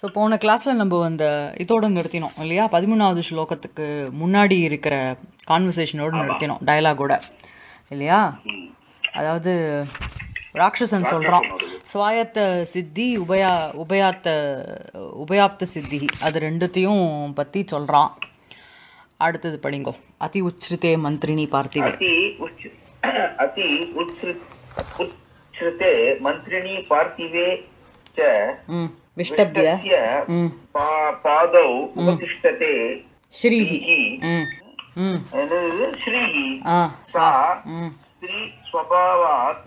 so போன கிளாஸில் நம்ம அந்த இதோடு நிறுத்தினோம் இல்லையா பதிமூணாவது ஸ்லோகத்துக்கு முன்னாடி இருக்கிற கான்வர்சேஷனோடு நிறுத்தினோம் டைலாகோட இல்லையா அதாவது ராட்சசன் சொல்கிறான் சுவாயத்த சித்தி உபயா உபயாத்த உபயாப்த சித்தி அது ரெண்டுத்தையும் பற்றி சொல்கிறான் அடுத்தது படிங்கோ அதி உச்சிருத்தே மந்திரினி பார்த்திவே அதி உச்சிருத்தே மந்திரினி பார்த்திவே विष्टभ्य पादौ उपतिष्ठते श्रीः श्रीः सा स्त्री स्वभावात्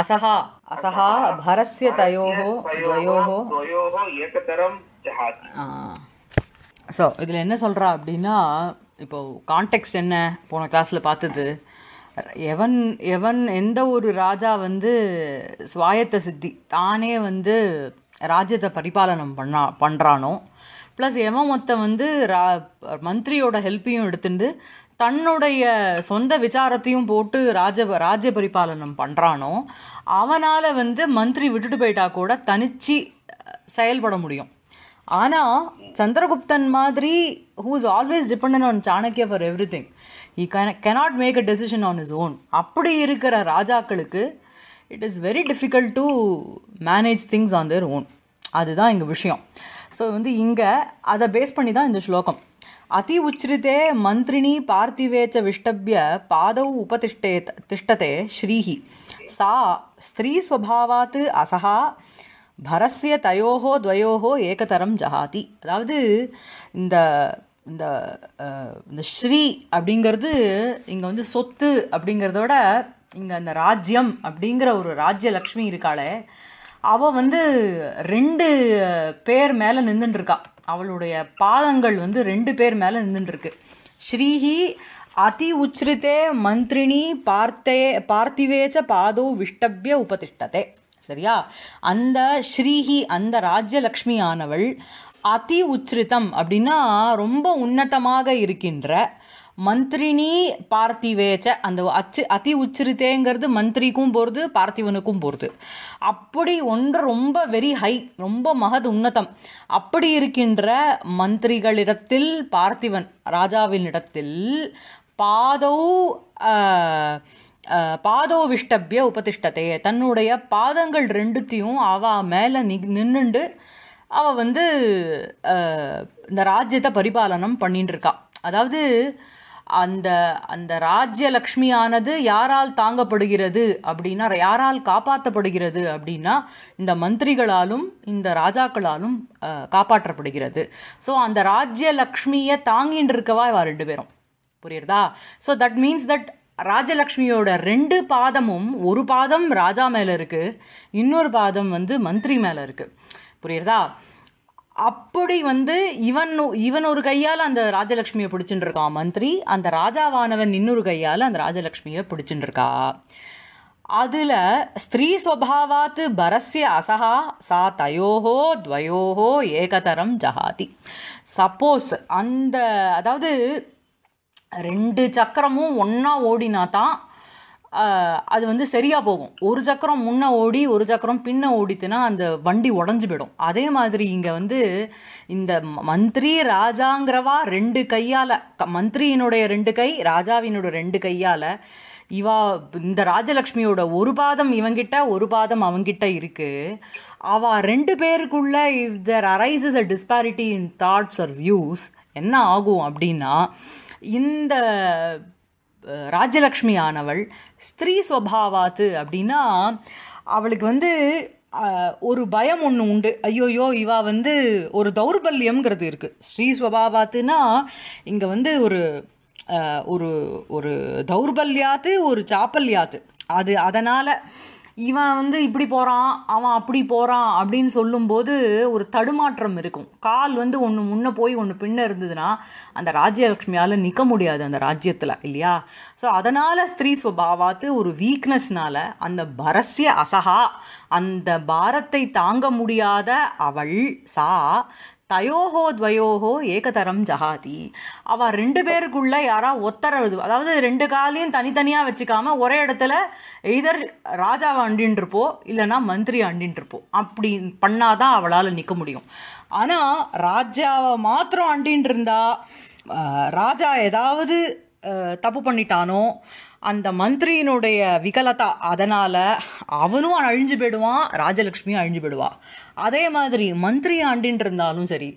असहा असहा भरस्य तयोः द्वयोः द्वयोः एकतरं जहाति ஸோ இதில் என்ன சொல்கிறா அப்படின்னா இப்போது கான்டெக்ட் என்ன போன கிளாஸில் பார்த்தது எவன் எவன் எந்த ஒரு ராஜா வந்து சுவாயத்த சித்தி தானே வந்து ராஜ்யத்தை பரிபாலனம் பண்ணா பண்ணுறானோ ப்ளஸ் எவன் மொத்தம் வந்து ரா மந்திரியோட ஹெல்ப்பையும் எடுத்துட்டு தன்னுடைய சொந்த விசாரத்தையும் போட்டு ராஜ ராஜ்ய பரிபாலனம் பண்ணுறானோ அவனால் வந்து மந்திரி விட்டுட்டு போயிட்டா கூட தனிச்சு செயல்பட முடியும் ஆனால் சந்திரகுப்தன் மாதிரி who is always depend on Chanakya for everything he can cannot make a decision on his own அப்படி இருக்கிற ராஜாக்களுக்கு it is very difficult to manage things on their own அதுதான் எங்கள் விஷயம் ஸோ வந்து இங்கே அதை பேஸ் பண்ணி தான் இந்த ஸ்லோகம் அதி உச்சிரித்தே மந்திரினி பார்த்திவேச்ச விஷ்டபிய பாதவு உபதிஷ்டே திஷ்டதே ஸ்ரீஹி சா ஸ்திரீஸ்வபாவாத் அசகா பரஸ்ய தயோகோ துவயோகோ ஏகதரம் ஜஹாதி அதாவது இந்த இந்த இந்த ஸ்ரீ அப்படிங்கிறது இங்கே வந்து சொத்து அப்படிங்கிறதோட இங்கே அந்த ராஜ்யம் அப்படிங்கிற ஒரு ராஜ்ய லக்ஷ்மி இருக்காளே அவள் வந்து ரெண்டு பேர் மேலே நின்றுட்டுருக்கா அவளுடைய பாதங்கள் வந்து ரெண்டு பேர் மேலே நின்றுட்டுருக்கு ஸ்ரீஹி அதி உச்சிருத்தே மந்திரினி பார்த்தே பார்த்திவேச்ச பாதோ விஷ்டபிய உபதிஷ்டதே சரியா அந்த ஸ்ரீஹி அந்த ராஜ்யலக்ஷ்மியானவள் ஆனவள் அதி உச்சிருத்தம் அப்படின்னா ரொம்ப உன்னதமாக இருக்கின்ற மந்திரினி பார்த்திவேச்ச அந்த அச்சு அதி உச்சரித்தேங்கிறது மந்திரிக்கும் போகிறது பார்த்திவனுக்கும் போகிறது அப்படி ஒன்று ரொம்ப வெரி ஹை ரொம்ப மகது உன்னதம் அப்படி இருக்கின்ற மந்திரிகளிடத்தில் பார்த்திவன் ராஜாவின் பாதௌ பாதோ விஷ்டபிய உபதிஷ்டத்தை தன்னுடைய பாதங்கள் ரெண்டுத்தையும் அவ மேலே நி நின்றுண்டு அவள் வந்து இந்த ராஜ்யத்தை பரிபாலனம் பண்ணிட்டு இருக்கா அதாவது அந்த அந்த ராஜ்யலக்ஷ்மியானது யாரால் தாங்கப்படுகிறது அப்படின்னா யாரால் காப்பாற்றப்படுகிறது அப்படின்னா இந்த மந்திரிகளாலும் இந்த ராஜாக்களாலும் காப்பாற்றப்படுகிறது ஸோ அந்த ராஜ்யலக்ஷ்மியை தாங்கின்னு இருக்கவா இவா ரெண்டு பேரும் புரியுறதா ஸோ தட் மீன்ஸ் தட் ராஜலக்ஷ்மியோட ரெண்டு பாதமும் ஒரு பாதம் ராஜா மேலே இருக்குது இன்னொரு பாதம் வந்து மந்திரி மேலே இருக்குது புரியுறதா அப்படி வந்து இவன் இவன் ஒரு கையால் அந்த ராஜலக்ஷ்மியை பிடிச்சின்னு இருக்கான் மந்திரி அந்த ராஜாவானவன் இன்னொரு கையால் அந்த ராஜலக்ஷ்மியை பிடிச்சின்னு இருக்கா அதில் ஸ்திரீ ஸ்வபாவாத்து பரஸ்ய அசகா சா தயோஹோ துவயோஹோ ஏகதரம் ஜஹாதி சப்போஸ் அந்த அதாவது ரெண்டு சக்கரமும் ஒன்றா ஓடினா தான் அது வந்து சரியாக போகும் ஒரு சக்கரம் முன்னே ஓடி ஒரு சக்கரம் பின்னே ஓடித்துனா அந்த வண்டி உடஞ்சி போயிடும் அதே மாதிரி இங்கே வந்து இந்த மந்திரி ராஜாங்கிறவா ரெண்டு கையால் மந்திரியினுடைய ரெண்டு கை ராஜாவினுடைய ரெண்டு கையால் இவா இந்த ராஜலக்ஷ்மியோட ஒரு பாதம் இவங்கிட்ட ஒரு பாதம் அவங்கிட்ட இருக்குது அவ ரெண்டு பேருக்குள்ள if there arises a disparity in thoughts or views என்ன ஆகும் அப்படின்னா இந்த ராஜலக்ஷ்மி ஆனவள் ஸ்திரீ சுவாவாத்து அப்படின்னா அவளுக்கு வந்து ஒரு பயம் ஒன்று உண்டு ஐயோயோ இவா வந்து ஒரு தௌர்பல்யம்ங்கிறது இருக்குது ஸ்ரீ சுவாவாத்துனா இங்கே வந்து ஒரு ஒரு ஒரு தௌர்பல்யாத்து ஒரு சாப்பல்யாத்து அது அதனால் இவன் வந்து இப்படி போகிறான் அவன் அப்படி போகிறான் அப்படின்னு சொல்லும்போது ஒரு தடுமாற்றம் இருக்கும் கால் வந்து ஒன்று முன்னே போய் ஒன்று பின்ன இருந்ததுன்னா அந்த ராஜ்யலக்ஷ்மியால் நிற்க முடியாது அந்த ராஜ்யத்தில் இல்லையா ஸோ அதனால் ஸ்திரீ சுபாவாத்து ஒரு வீக்னஸ்னால் அந்த பரஸ்ய அசகா அந்த பாரத்தை தாங்க முடியாத அவள் சா தயோஹோ துவயோஹோ ஏகதரம் ஜஹாதி அவள் ரெண்டு பேருக்குள்ளே யாரா ஒத்தரவுது அதாவது ரெண்டு காலையும் தனித்தனியாக வச்சுக்காம ஒரே இடத்துல எய்தர் ராஜாவை அண்டின்றிருப்போ இல்லைன்னா மந்திரி அண்டின்றிருப்போ அப்படி பண்ணாதான் அவளால் நிற்க முடியும் ஆனால் ராஜாவை மாத்திரம் அண்டின்னு இருந்தா ராஜா ஏதாவது தப்பு பண்ணிட்டானோ அந்த மந்திரியினுடைய விகலதா அதனால் அவனும் அழிஞ்சு போயிடுவான் ராஜலக்ஷ்மியும் அழிஞ்சு போயிடுவான் அதே மாதிரி மந்திரி ஆண்டின் இருந்தாலும் சரி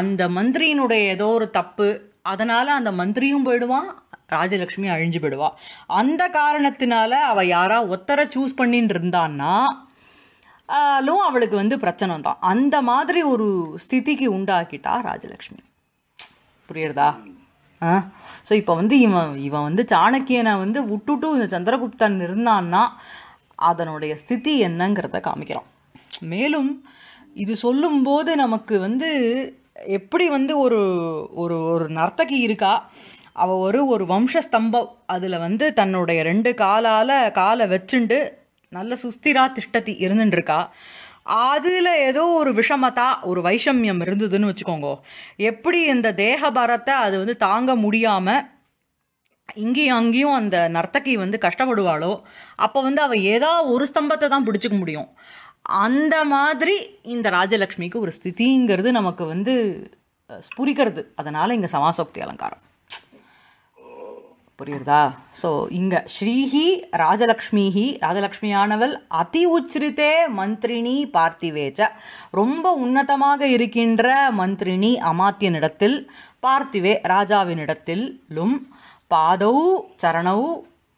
அந்த மந்திரியினுடைய ஏதோ ஒரு தப்பு அதனால் அந்த மந்திரியும் போயிடுவான் ராஜலக்ஷ்மி அழிஞ்சு போயிடுவா அந்த காரணத்தினால அவள் யாரா ஒத்தரை சூஸ் பண்ணின்னு இருந்தான்னா அவளுக்கு வந்து பிரச்சனை தான் அந்த மாதிரி ஒரு ஸ்திதிக்கு உண்டாக்கிட்டா ராஜலக்ஷ்மி புரியுறதா ஆ ஸோ இப்போ வந்து இவன் இவன் வந்து சாணக்கியனை வந்து விட்டுட்டு இந்த சந்திரகுப்தன் இருந்தான்னா அதனுடைய ஸ்திதி என்னங்கிறத காமிக்கிறோம் மேலும் இது சொல்லும்போது நமக்கு வந்து எப்படி வந்து ஒரு ஒரு ஒரு நர்த்தகி இருக்கா அவள் ஒரு ஒரு வம்சஸ்தம்பம் அதில் வந்து தன்னுடைய ரெண்டு காலால் காலை வச்சுண்டு நல்ல சுஸ்திரா திஷ்டத்தி இருந்துட்டுருக்கா அதில் ஏதோ ஒரு விஷமத்தா ஒரு வைஷமியம் இருந்ததுன்னு வச்சுக்கோங்க எப்படி இந்த தேகபாரத்தை அது வந்து தாங்க முடியாமல் இங்கேயும் அங்கேயும் அந்த நர்த்தகி வந்து கஷ்டப்படுவாளோ அப்போ வந்து அவள் ஏதோ ஒரு ஸ்தம்பத்தை தான் பிடிச்சிக்க முடியும் அந்த மாதிரி இந்த ராஜலக்ஷ்மிக்கு ஒரு ஸ்திதிங்கிறது நமக்கு வந்து ஸ்புரிக்கிறது அதனால் இங்கே சமாசோக்தி அலங்காரம் புரியுறதா ஸோ இங்கே ஸ்ரீஹி ராஜலக்ஷ்மிஹி ராஜலக்ஷ்மியானவள் அதி உச்சிரித்தே மந்திரினி பார்த்திவேச்ச ரொம்ப உன்னதமாக இருக்கின்ற மந்திரினி அமாத்தியனிடத்தில் பார்த்திவே ராஜாவினிடத்திலும் பாதௌ சரணவு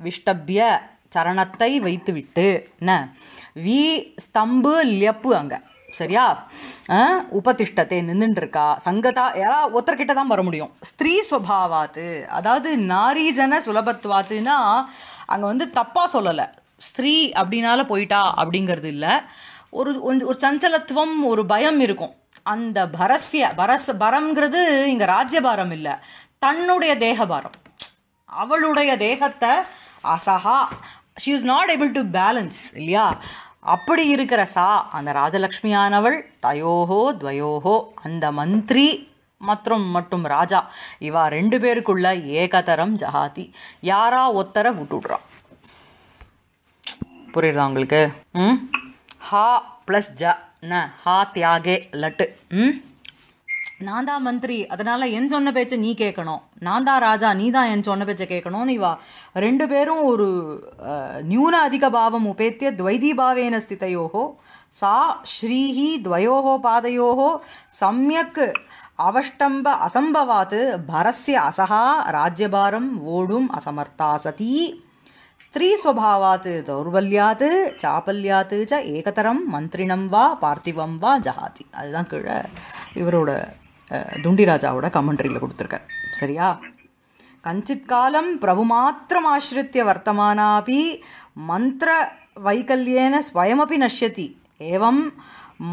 விஷ்டபிய சரணத்தை வைத்துவிட்டு என்ன வி ஸ்தம்பு லியப்பு அங்கே சரியா உபதிஷ்டத்தை நின்றுட்டுருக்கா சங்கதா யாரா ஒருத்தர்கிட்ட தான் வர முடியும் ஸ்திரீ சுவாவாத்து அதாவது நாரீஜன சுலபத்துவாத்துன்னா அங்கே வந்து தப்பாக சொல்லலை ஸ்திரீ அப்படின்னால போயிட்டா அப்படிங்கிறது இல்லை ஒரு ஒரு சஞ்சலத்துவம் ஒரு பயம் இருக்கும் அந்த பரஸ்ய பரஸ் பரம்ங்கிறது இங்கே ராஜ்யபாரம் இல்லை தன்னுடைய தேகபாரம் அவளுடைய தேகத்தை அசஹா she is not able to balance இல்லையா அப்படி இருக்கிற சா அந்த ராஜலக்ஷ்மியானவள் தயோஹோ துவயோகோ அந்த மந்திரி மற்றும் மட்டும் ராஜா இவா ரெண்டு பேருக்குள்ள ஏகதரம் ஜஹாதி யாரா ஒத்தர விட்டுடுறான் புரியுதா உங்களுக்கு ம் ஹா ப்ளஸ் ஜ ந ஹா தியாகே லட்டு ம் நான் தான் மந்திரி அதனால என் சொன்ன பேச்ச நீ கேட்கணும் நான் தான் ராஜா நீ தான் என் சொன்ன பேச்சை கேட்கணும்னு இவா ரெண்டு பேரும் ஒரு நியூன அதிக பாவம் உபேத்திய துவைதி பாவேன ஸ்திதையோகோ சா ஸ்ரீஹி துவயோகோ பாதையோகோ சமயக் அவஷ்டம்ப அசம்பவாத்து பரஸ்ய அசகா ராஜ்யபாரம் ஓடும் அசமர்த்தா சதி ஸ்திரீ சுவாவாத்து தௌர்வல்யாத்து சாப்பல்யாத் ச ஏகதரம் மந்திரினம் வா பார்த்திவம் வா ஜஹாதி அதுதான் கீழே இவரோட துண்டிராஜாவோட கமெண்ட்ரியில் கொடுத்துருக்கார் சரியா கஞ்சித் காலம் பிரபு மாத்திரம் ஆசிரித்திய வர்த்தமானாபி மந்திர வைகல்யேன ஸ்வயமபி நஷ்யதி ஏவம்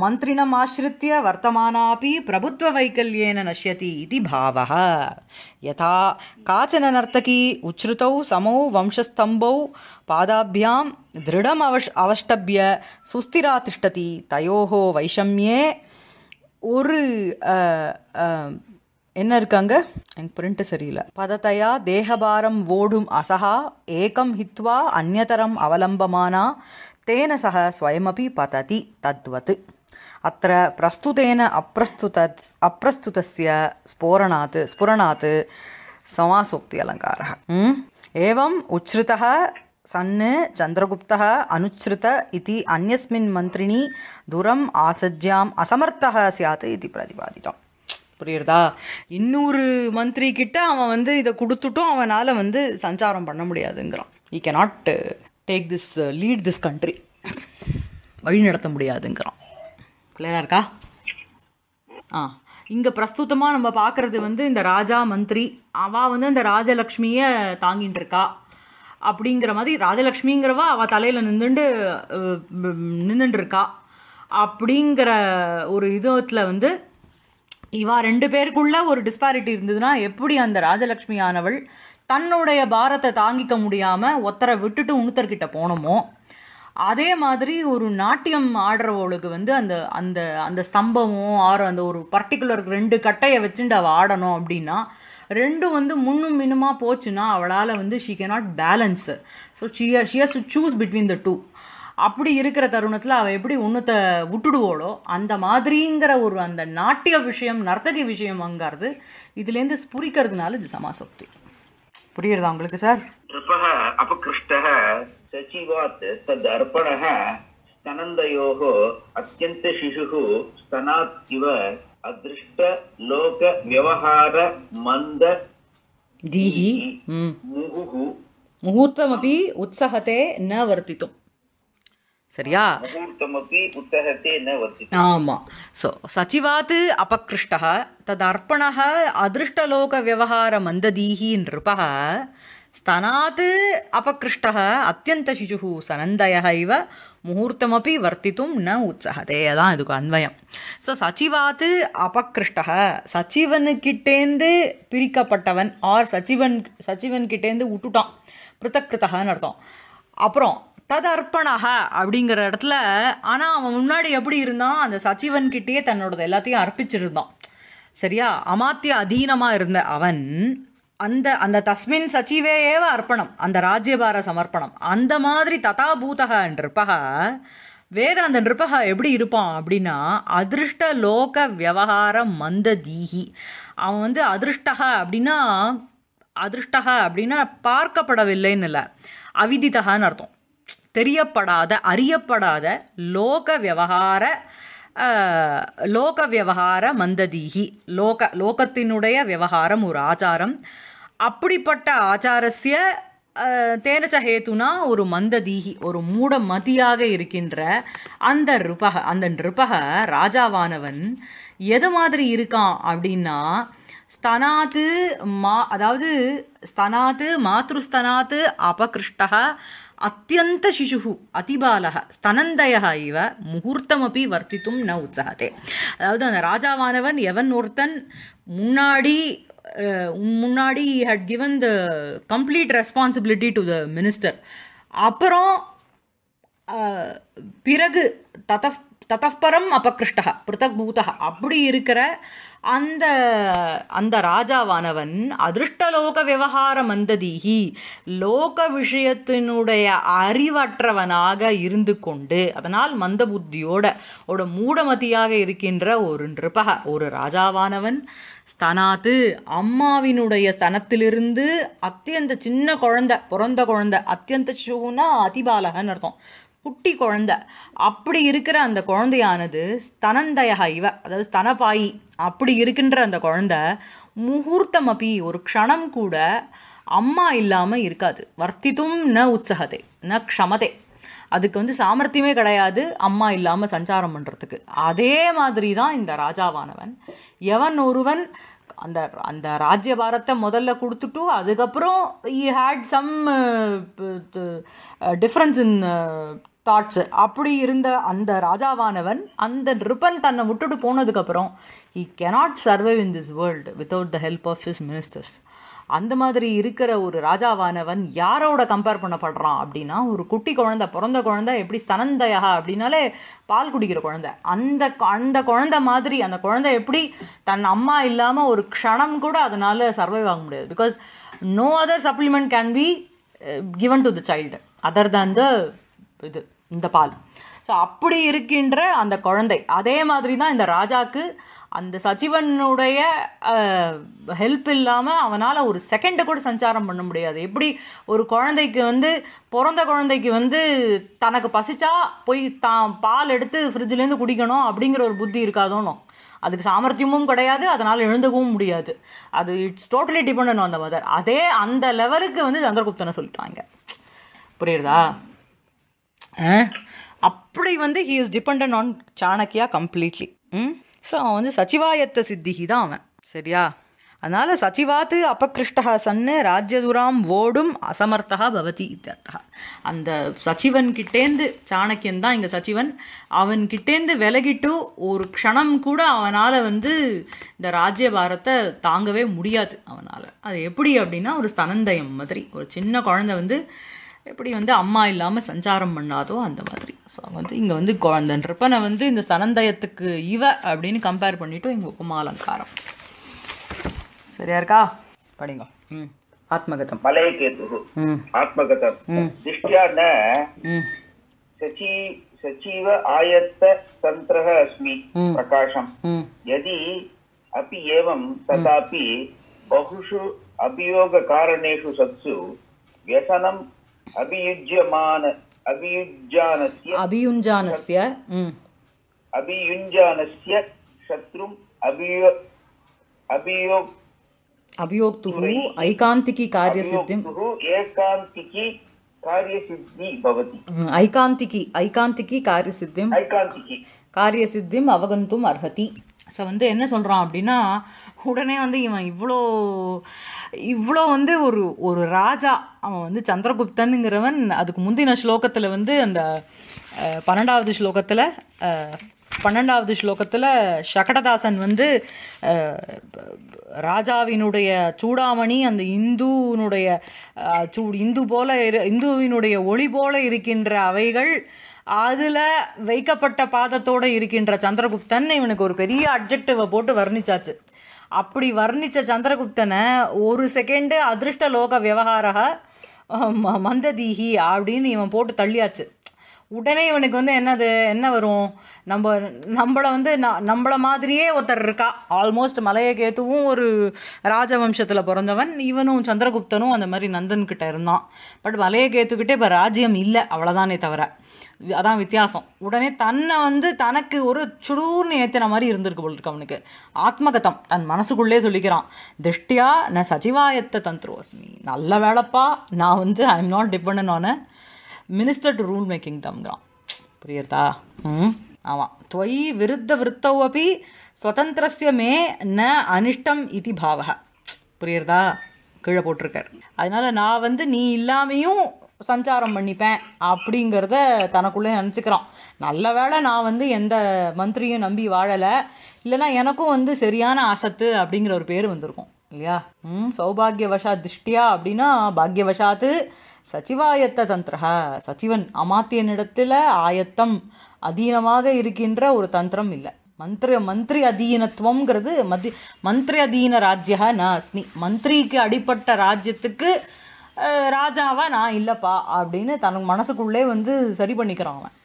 மந்திரிணம் ஆசிரித்திய வர்த்தமானாபி பிரபுத்வ வைகல்யேன நஷ்யதி இது பாவக யதா காச்சன நர்த்தகி உச்ருத்தௌ சமௌ வம்சஸ்தம்பௌ பாதாபியாம் திருடம் அவஷ் அவஷ்டபிய சுஸ்திரா திஷ்டதி தயோஹோ வைஷமியே ஒரு என்ன இருக்காங்க எனக்கு பிரிண்ட் சரியில்லை பதத்தையா தேகபாரம் ஓடும் அசகா ஏகம் ஹித்வா அந்நதரம் அவலம்பமானா தேன சக ஸ்வயமபி பததி தத்வத் அத்த பிரஸ்துதேன அப்பிரஸ்துத அப்பிரஸ்துதஸ்ய ஸ்போரணாத் ஸ்புரணாத் சமாசோக்தி அலங்கார ஏவம் உச்சிருத்த சன்னு चन्द्रगुप्तः அனுச்சிருத इति अन्यस्मिन् मन्त्रिणी दुरम् आसज्याम् असमर्थः स्यात् इति प्रतिपादितम् புரியுறதா இன்னொரு மந்திரி கிட்ட அவன் வந்து இதை கொடுத்துட்டும் அவனால் வந்து சஞ்சாரம் பண்ண முடியாதுங்கிறான் he can not take this lead this country வழி நடத்த முடியாதுங்கிறான் கிளியராக இருக்கா ஆ இங்கே பிரஸ்துத்தமாக நம்ம பார்க்குறது வந்து இந்த ராஜா மந்திரி அவள் வந்து அந்த ராஜலக்ஷ்மியை தாங்கிட்டு இருக்கா அப்படிங்கிற மாதிரி ராஜலக்ஷ்மிங்கிறவ அவள் தலையில் நின்றுண்டு இருக்கா அப்படிங்கிற ஒரு இதுவத்தில் வந்து இவா ரெண்டு பேருக்குள்ள ஒரு டிஸ்பாரிட்டி இருந்ததுன்னா எப்படி அந்த ராஜலக்ஷ்மி ஆனவள் தன்னுடைய பாரத்தை தாங்கிக்க முடியாமல் ஒத்தரை விட்டுட்டு உணுத்தர்கிட்ட போனோமோ அதே மாதிரி ஒரு நாட்டியம் ஆடுறவளுக்கு வந்து அந்த அந்த அந்த ஸ்தம்பமும் ஆறு அந்த ஒரு பர்டிகுலர் ரெண்டு கட்டையை வச்சுட்டு அவள் ஆடணும் அப்படின்னா ரெண்டும் வந்து முன்னும் மின்னுமாக போச்சுன்னா அவளால் வந்து she can not balance so she she has to choose between the two அப்படி இருக்கிற தருணத்தில் அவள் எப்படி ஒன்றத்தை விட்டுடுவோளோ அந்த மாதிரிங்கிற ஒரு அந்த நாட்டிய விஷயம் நர்த்தகி விஷயம் அங்கிறது இதுலேருந்து ஸ்புரிக்கிறதுனால இது சமாசக்தி புரியுறதா உங்களுக்கு சார் அபகிருஷ்டக சச்சிவாத் அத்தியந்த ஸ்தனாத் இவ அதிருஷ்ட லோக விவகார மந்த தீஹி ಮುಹುಹು ಮುಹೂರ್ತಮಪಿ ಉತ್ಸಹತೆ ந வர்த்தித்தும் சரியா ஆமா சோ சச்சிவாத் அபகிருஷ்டா ததர்ப்பண அதிருஷ்டலோகவியவகார மந்ததீஹி நிருபா स्तनात् அத்தியந்த अत्यन्तशिशुः சனந்தய இவ முகூர்த்தமபி வர்த்தித்தும் ந உற்சகதே அதான் இதுக்கு அன்வயம் ஸோ சச்சிவாத்து அபகிருஷ்ட சச்சிவனுக்கிட்டேந்து பிரிக்கப்பட்டவன் ஆர் சச்சிவன் சச்சிவன்கிட்டேந்து விட்டுட்டான் பிருத்தகிருத்தகன்னு அர்த்தம் அப்புறம் ததர்ப்பணக அப்படிங்கிற இடத்துல ஆனால் அவன் முன்னாடி எப்படி இருந்தான் அந்த சச்சிவன்கிட்டேயே தன்னோடது எல்லாத்தையும் அர்ப்பிச்சிருந்தான் சரியா அமாத்திய அதீனமாக இருந்த அவன் அந்த அந்த தஸ்மின் சச்சிவே ஏவ அர்ப்பணம் அந்த ராஜ்யபார சமர்ப்பணம் அந்த மாதிரி ததாபூதக நிருபகா வேற அந்த நிருபகா எப்படி இருப்பான் அப்படின்னா அதிருஷ்ட லோக விவகாரம் மந்த தீஹி அவன் வந்து அதிருஷ்டகா அப்படின்னா அதிருஷ்டகா அப்படின்னா பார்க்கப்படவில்லைன்னு இல்லை அவிதிதகான்னு அர்த்தம் தெரியப்படாத அறியப்படாத லோக விவகார லோக விவகார மந்ததீகி லோக லோகத்தினுடைய விவகாரம் ஒரு ஆச்சாரம் அப்படிப்பட்ட ஆச்சாரஸ்ய தேனச்ச ஹேத்துனா ஒரு மந்ததீகி ஒரு மூட மதியாக இருக்கின்ற அந்த நிருபக அந்த நிருபக ராஜாவானவன் எது மாதிரி இருக்கான் அப்படின்னா ஸ்தனாத்து மா அதாவது ஸ்தனாத்து மாத்ருஸ்தனாத்து அபகிருஷ்டக அத்தியந்தசிசு அதிபால ஸ்தனந்தய இவ முகூர்த்தமப்பி வர்த்தித்தும் ந உற்சாகத்தை அதாவது அந்த ராஜாவானவன் எவன் ஒருத்தன் முன்னாடி முன்னாடி he had given the complete responsibility to the minister அப்புறம் பிறகு ததப் தத்தப்பரம் அபகிருஷ்டா பிருத்தக் பூதா அப்படி இருக்கிற அந்த அந்த ராஜாவானவன் அதிருஷ்டலோக விவகார மந்ததீகி லோக விஷயத்தினுடைய அறிவற்றவனாக இருந்து கொண்டு அதனால் மந்த புத்தியோட மூடமதியாக இருக்கின்ற ஒரு நிருபக ஒரு ராஜாவானவன் ஸ்தனாத்து அம்மாவினுடைய ஸ்தனத்திலிருந்து அத்தியந்த சின்ன குழந்தை பிறந்த குழந்தை அத்தியந்த சூனா அதிபாலகன் அர்த்தம் குட்டி குழந்த அப்படி இருக்கிற அந்த குழந்தையானது ஸ்தனந்தயக இவ அதாவது ஸ்தனபாயி அப்படி இருக்கின்ற அந்த குழந்த முகூர்த்தம் அப்பி ஒரு க்ஷணம் கூட அம்மா இல்லாமல் இருக்காது வர்த்தித்தும் ந உற்சகத்தை ந க்ஷமதே அதுக்கு வந்து சாமர்த்தியமே கிடையாது அம்மா இல்லாமல் சஞ்சாரம் பண்ணுறதுக்கு அதே மாதிரி தான் இந்த ராஜாவானவன் எவன் ஒருவன் அந்த அந்த ராஜ்ய பாரத்தை முதல்ல கொடுத்துட்டும் அதுக்கப்புறம் he had some difference in thoughts அப்படி இருந்த அந்த ராஜாவானவன் அந்த ரிப்பன் தன்னை விட்டுட்டு போனதுக்கப்புறம் he cannot survive in this world without the help of his ministers அந்த மாதிரி இருக்கிற ஒரு ராஜாவானவன் யாரோட கம்பேர் பண்ணப்படுறான் அப்படின்னா ஒரு குட்டி குழந்த பிறந்த குழந்த எப்படி ஸ்தனந்தயா அப்படின்னாலே பால் குடிக்கிற குழந்த அந்த அந்த குழந்த மாதிரி அந்த குழந்த எப்படி தன் அம்மா இல்லாமல் ஒரு க்ஷணம் கூட அதனால் சர்வைவ் ஆக முடியாது because no other supplement can be given to the child other than the இது இந்த பால் ஸோ அப்படி இருக்கின்ற அந்த குழந்தை அதே மாதிரி தான் இந்த ராஜாக்கு அந்த சச்சிவனுடைய ஹெல்ப் இல்லாமல் அவனால் ஒரு செகண்டை கூட சஞ்சாரம் பண்ண முடியாது எப்படி ஒரு குழந்தைக்கு வந்து பிறந்த குழந்தைக்கு வந்து தனக்கு பசிச்சா போய் தான் பால் எடுத்து ஃப்ரிட்ஜ்லேருந்து குடிக்கணும் அப்படிங்கிற ஒரு புத்தி இருக்காதோனும் அதுக்கு சாமர்த்தியமும் கிடையாது அதனால் எழுந்தவும் முடியாது அது இட்ஸ் டோட்டலி டிபெண்ட் அந்த மதர் அதே அந்த லெவலுக்கு வந்து சந்திரகுப்தனை சொல்லிட்டாங்க புரியுறதா அப்படி வந்து he is depend on Chanakya completely hmm so அவன் வந்து சச்சிவாயத்த சித்திகி தான் அவன் சரியா அதனால் சச்சிவாத்து அபகிருஷ்டா சன்னு ராஜ்யதுராம் ஓடும் அசமர்த்தா பவதி இத்தர்த்தா அந்த சச்சிவன் கிட்டேந்து சாணக்கியன் தான் இங்கே சச்சிவன் கிட்டேந்து விலகிட்டு ஒரு க்ஷணம் கூட அவனால் வந்து இந்த ராஜ்யபாரத்தை தாங்கவே முடியாது அவனால் அது எப்படி அப்படின்னா ஒரு ஸ்தனந்தயம் மாதிரி ஒரு சின்ன குழந்தை வந்து எப்படி வந்து அம்மா இல்லாமல் சஞ்சாரம் பண்ணாதோ அந்த மாதிரி ஸோ அவங்க வந்து இங்கே வந்து குழந்தைன்றப்ப நான் வந்து இந்த சனந்தயத்துக்கு இவ அப்படின்னு கம்பேர் எங்கள் உப்புமா அலங்காரம் சரியா இருக்கா படிங்க ம் ஆத்மகதம் மலைகேது ஆத்மகதம் திருஷ்டியான சச்சி सचिव आयत्त तन्त्रः अस्मि प्रकाशम् यदि अपि एवं तथापि बहुषु अभियोगकारणेषु सत्सु व्यसनं அபியுஜ்யமான அர்ஹதி அபியோ வந்து என்ன சொல்றான் அப்படின்னா உடனே வந்து இவன் இவ்வளோ இவ்வளோ வந்து ஒரு ஒரு ராஜா அவன் வந்து சந்திரகுப்தனுங்கிறவன் அதுக்கு முந்தின ஸ்லோகத்தில் வந்து அந்த பன்னெண்டாவது ஸ்லோகத்தில் பன்னெண்டாவது ஸ்லோகத்தில் சகடதாசன் வந்து ராஜாவினுடைய சூடாமணி அந்த இந்துனுடைய சூ இந்து போல இரு இந்துவினுடைய ஒளி போல இருக்கின்ற அவைகள் அதில் வைக்கப்பட்ட பாதத்தோடு இருக்கின்ற சந்திரகுப்தன் இவனுக்கு ஒரு பெரிய அப்ஜெக்டிவை போட்டு வர்ணிச்சாச்சு அப்படி வர்ணித்த சந்திரகுப்தனை ஒரு செகண்டு அதிருஷ்ட லோக விவகாரக மந்ததீஹி அப்படின்னு இவன் போட்டு தள்ளியாச்சு உடனே இவனுக்கு வந்து என்னது என்ன வரும் நம்ம நம்மளை வந்து நம்மளை மாதிரியே ஒருத்தர் இருக்கா ஆல்மோஸ்ட் மலையகேத்துவும் ஒரு ராஜவம்சத்தில் பிறந்தவன் இவனும் சந்திரகுப்தனும் அந்த மாதிரி நந்தன்கிட்ட இருந்தான் பட் மலையகேத்துக்கிட்டே இப்போ ராஜ்யம் இல்லை அவ்வளோதானே தவிர அதான் வித்தியாசம் உடனே தன்னை வந்து தனக்கு ஒரு சுடூர்னு ஏற்றின மாதிரி இருந்திருக்கு போல் இருக்கு அவனுக்கு ஆத்மகதம் தன் மனசுக்குள்ளே சொல்லிக்கிறான் திருஷ்டியா நான் சஜிவாயத்தை தந்துருவோஸ்மி நல்ல வேலைப்பா நான் வந்து I am not depend on minister to rule making டம்ங்கிறான் புரியுறதா ம் ஆமாம் துவயி விருத்த விருத்தவப்பி அப்படி ந அனிஷ்டம் இது பாவக புரியுறதா கீழே போட்டிருக்கார் அதனால் நான் வந்து நீ இல்லாமையும் சஞ்சாரம் பண்ணிப்பேன் அப்படிங்கிறத தனக்குள்ளே நினச்சிக்கிறான் நல்ல வேளை நான் வந்து எந்த மந்திரியும் நம்பி வாழலை இல்லைனா எனக்கும் வந்து சரியான அசத்து அப்படிங்கிற ஒரு பேர் வந்திருக்கும் இல்லையா ம் சௌபாகியவசா திஷ்டியா அப்படின்னா பாக்யவசாத்து சச்சிவாயத்த தந்திரக சச்சிவன் அமாத்தியனிடத்தில் ஆயத்தம் அதீனமாக இருக்கின்ற ஒரு தந்திரம் இல்லை மந்திர மந்திரி அதீனத்துவங்கிறது மதி மந்திரி அதீன ராஜ்யா நான் அஸ்மி மந்திரிக்கு அடிப்பட்ட ராஜ்யத்துக்கு ராஜாவாக நான் இல்லைப்பா அப்படின்னு தனக்கு மனசுக்குள்ளே வந்து சரி பண்ணிக்கிறான் அவன்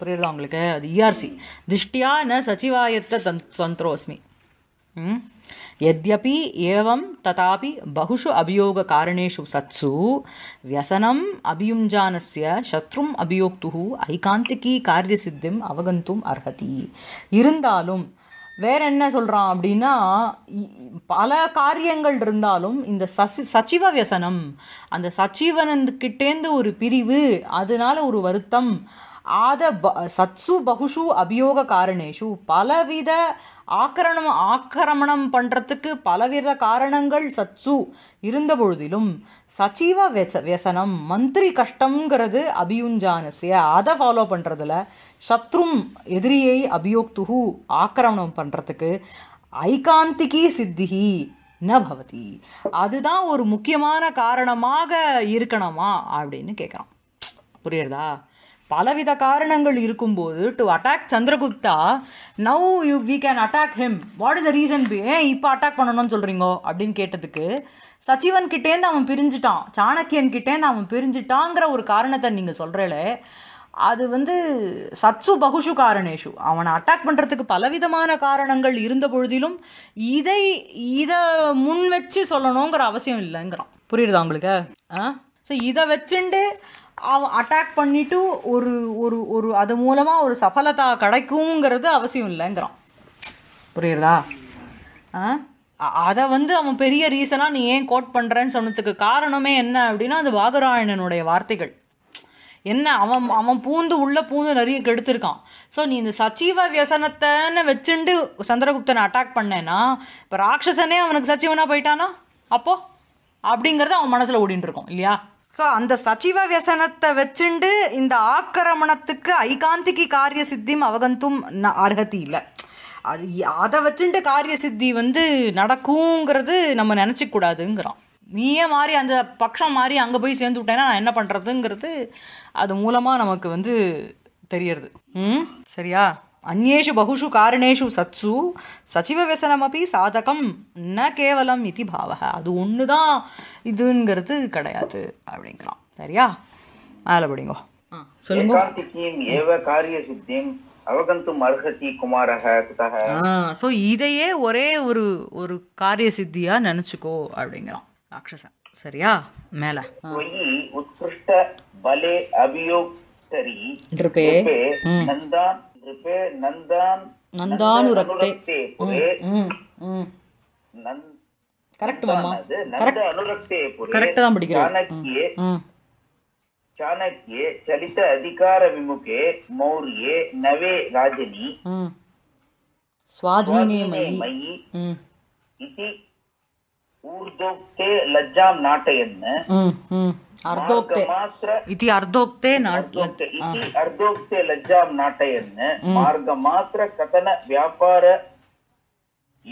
புரியுதா உங்களுக்கு அது இஆர்சி e திஷ்டியா ந சச்சிவாயத்த தன் ஏவம் यद्यपि एवं तथापि बहुषु अभियोगकारणेषु सत्सु व्यसनम् अभियुञ्जानस्य शत्रुम् अभियोक्तुः காரிய कार्यसिद्धिम् अवगन्तुम् अर्हति இருந்தாலும் வேற என்ன சொல்கிறான் அப்படின்னா பல காரியங்கள் இருந்தாலும் இந்த சசி சச்சிவ வியசனம் அந்த சச்சிவனன்கிட்டேந்து ஒரு பிரிவு அதனால ஒரு வருத்தம் ஆத ப சத்சு பகுஷு அபியோக காரணேஷு பலவித ஆக்கிரணம் ஆக்கிரமணம் பண்ணுறதுக்கு பலவித காரணங்கள் சத்சு இருந்த பொழுதிலும் சச்சிவ வெச வெசனம் மந்திரி கஷ்டங்கிறது அபியுஞ்சானசிய அதை ஃபாலோ பண்ணுறதுல சத்ரும் எதிரியை அபியோக்துகு ஆக்கிரமணம் பண்ணுறதுக்கு ஐகாந்திகி சித்திகி ந பவதி அதுதான் ஒரு முக்கியமான காரணமாக இருக்கணுமா அப்படின்னு கேட்குறான் புரியுறதா பலவித காரணங்கள் இருக்கும்போது to attack Chandragupta now you we can attack him what is the reason ஏன் இப்போ அட்டாக் பண்ணணும்னு சொல்கிறீங்க அப்படின்னு கேட்டதுக்கு சச்சிவன் கிட்டேருந்து அவன் பிரிஞ்சிட்டான் சாணக்கியன் கிட்டேருந்து அவன் பிரிஞ்சிட்டாங்கிற ஒரு காரணத்தை நீங்கள் சொல்கிறேல அது வந்து சத்சு பகுஷு காரணேஷு அவனை அட்டாக் பண்ணுறதுக்கு பலவிதமான காரணங்கள் இருந்த பொழுதிலும் இதை இதை முன் வச்சு சொல்லணுங்கிற அவசியம் இல்லைங்கிறான் புரியுறதா உங்களுக்கு ஆ ஸோ இதை வச்சுண்டு அவன் அட்டாக் பண்ணிவிட்டு ஒரு ஒரு ஒரு அது மூலமாக ஒரு சஃபலதா கிடைக்குங்கிறது அவசியம் இல்லைங்கிறான் புரியுறதா ஆ அதை வந்து அவன் பெரிய ரீசனாக நீ ஏன் கோட் பண்ணுறேன்னு சொன்னதுக்கு காரணமே என்ன அப்படின்னா அது வாகராயணனுடைய வார்த்தைகள் என்ன அவன் அவன் பூந்து உள்ளே பூந்து நிறைய கெடுத்திருக்கான் ஸோ நீ இந்த சச்சிவ வியசனத்தைன்னு வச்சுண்டு சந்திரகுப்தனை அட்டாக் பண்ணேன்னா இப்போ ராட்சசனே அவனுக்கு சச்சிவனாக போயிட்டானா அப்போது அப்படிங்கிறது அவன் மனசில் ஓடிட்டுருக்கோம் இல்லையா ஸோ அந்த சச்சிவ வியசனத்தை வச்சுண்டு இந்த ஆக்கிரமணத்துக்கு ஐகாந்திக்கு காரிய சித்தியும் அவகந்தும் அருகத்தி இல்லை அது அதை வச்சுட்டு காரிய சித்தி வந்து நடக்குங்கிறது நம்ம நினச்சிக்கூடாதுங்கிறோம் நீயே மாறி அந்த பக்ஷம் மாறி அங்கே போய் சேர்ந்து விட்டேன்னா நான் என்ன பண்ணுறதுங்கிறது அது மூலமாக நமக்கு வந்து தெரியறது ம் சரியா అన్యేషు బహుషు కారణేషు సత్సు சசிவவசனமபி சாதகம் ந கேவலம் இது பாவ அது ஒன்று தான் இதுங்கிறது கிடையாது அப்படிங்கிறோம் சரியா மேலே படிங்கோ சொல்லுங்க இதையே ஒரே ஒரு ஒரு காரிய சித்தியா நினைச்சுக்கோ அப்படிங்கிறோம் ராட்சசன் சரியா மேல உத்கிருஷ்ட பலே அபியோக்தரி நந்தான் நந்தானுரத்தை கரெக்ட் மாமா கரெக்ட் அனுரக்தே கரெக்ட் தான் படிக்கிறேன் சாணக்கியே ಊರ್ಧೋಕ್ತೆ ಲಜ್ಜಾಂ ನಾಟಯನ್ನ ಅರ್ಧೋಕ್ತೆ ಇತಿ ಅರ್ಧೋಕ್ತೆ ನಾಟೋಕ್ತೆ ಇತಿ ಅರ್ಧೋಕ್ತೆ ಲಜ್ಜಾಂ ನಾಟಯನ್ನ ಮಾರ್ಗ ಮಾತ್ರ ಕಥನ ವ್ಯಾಪಾರ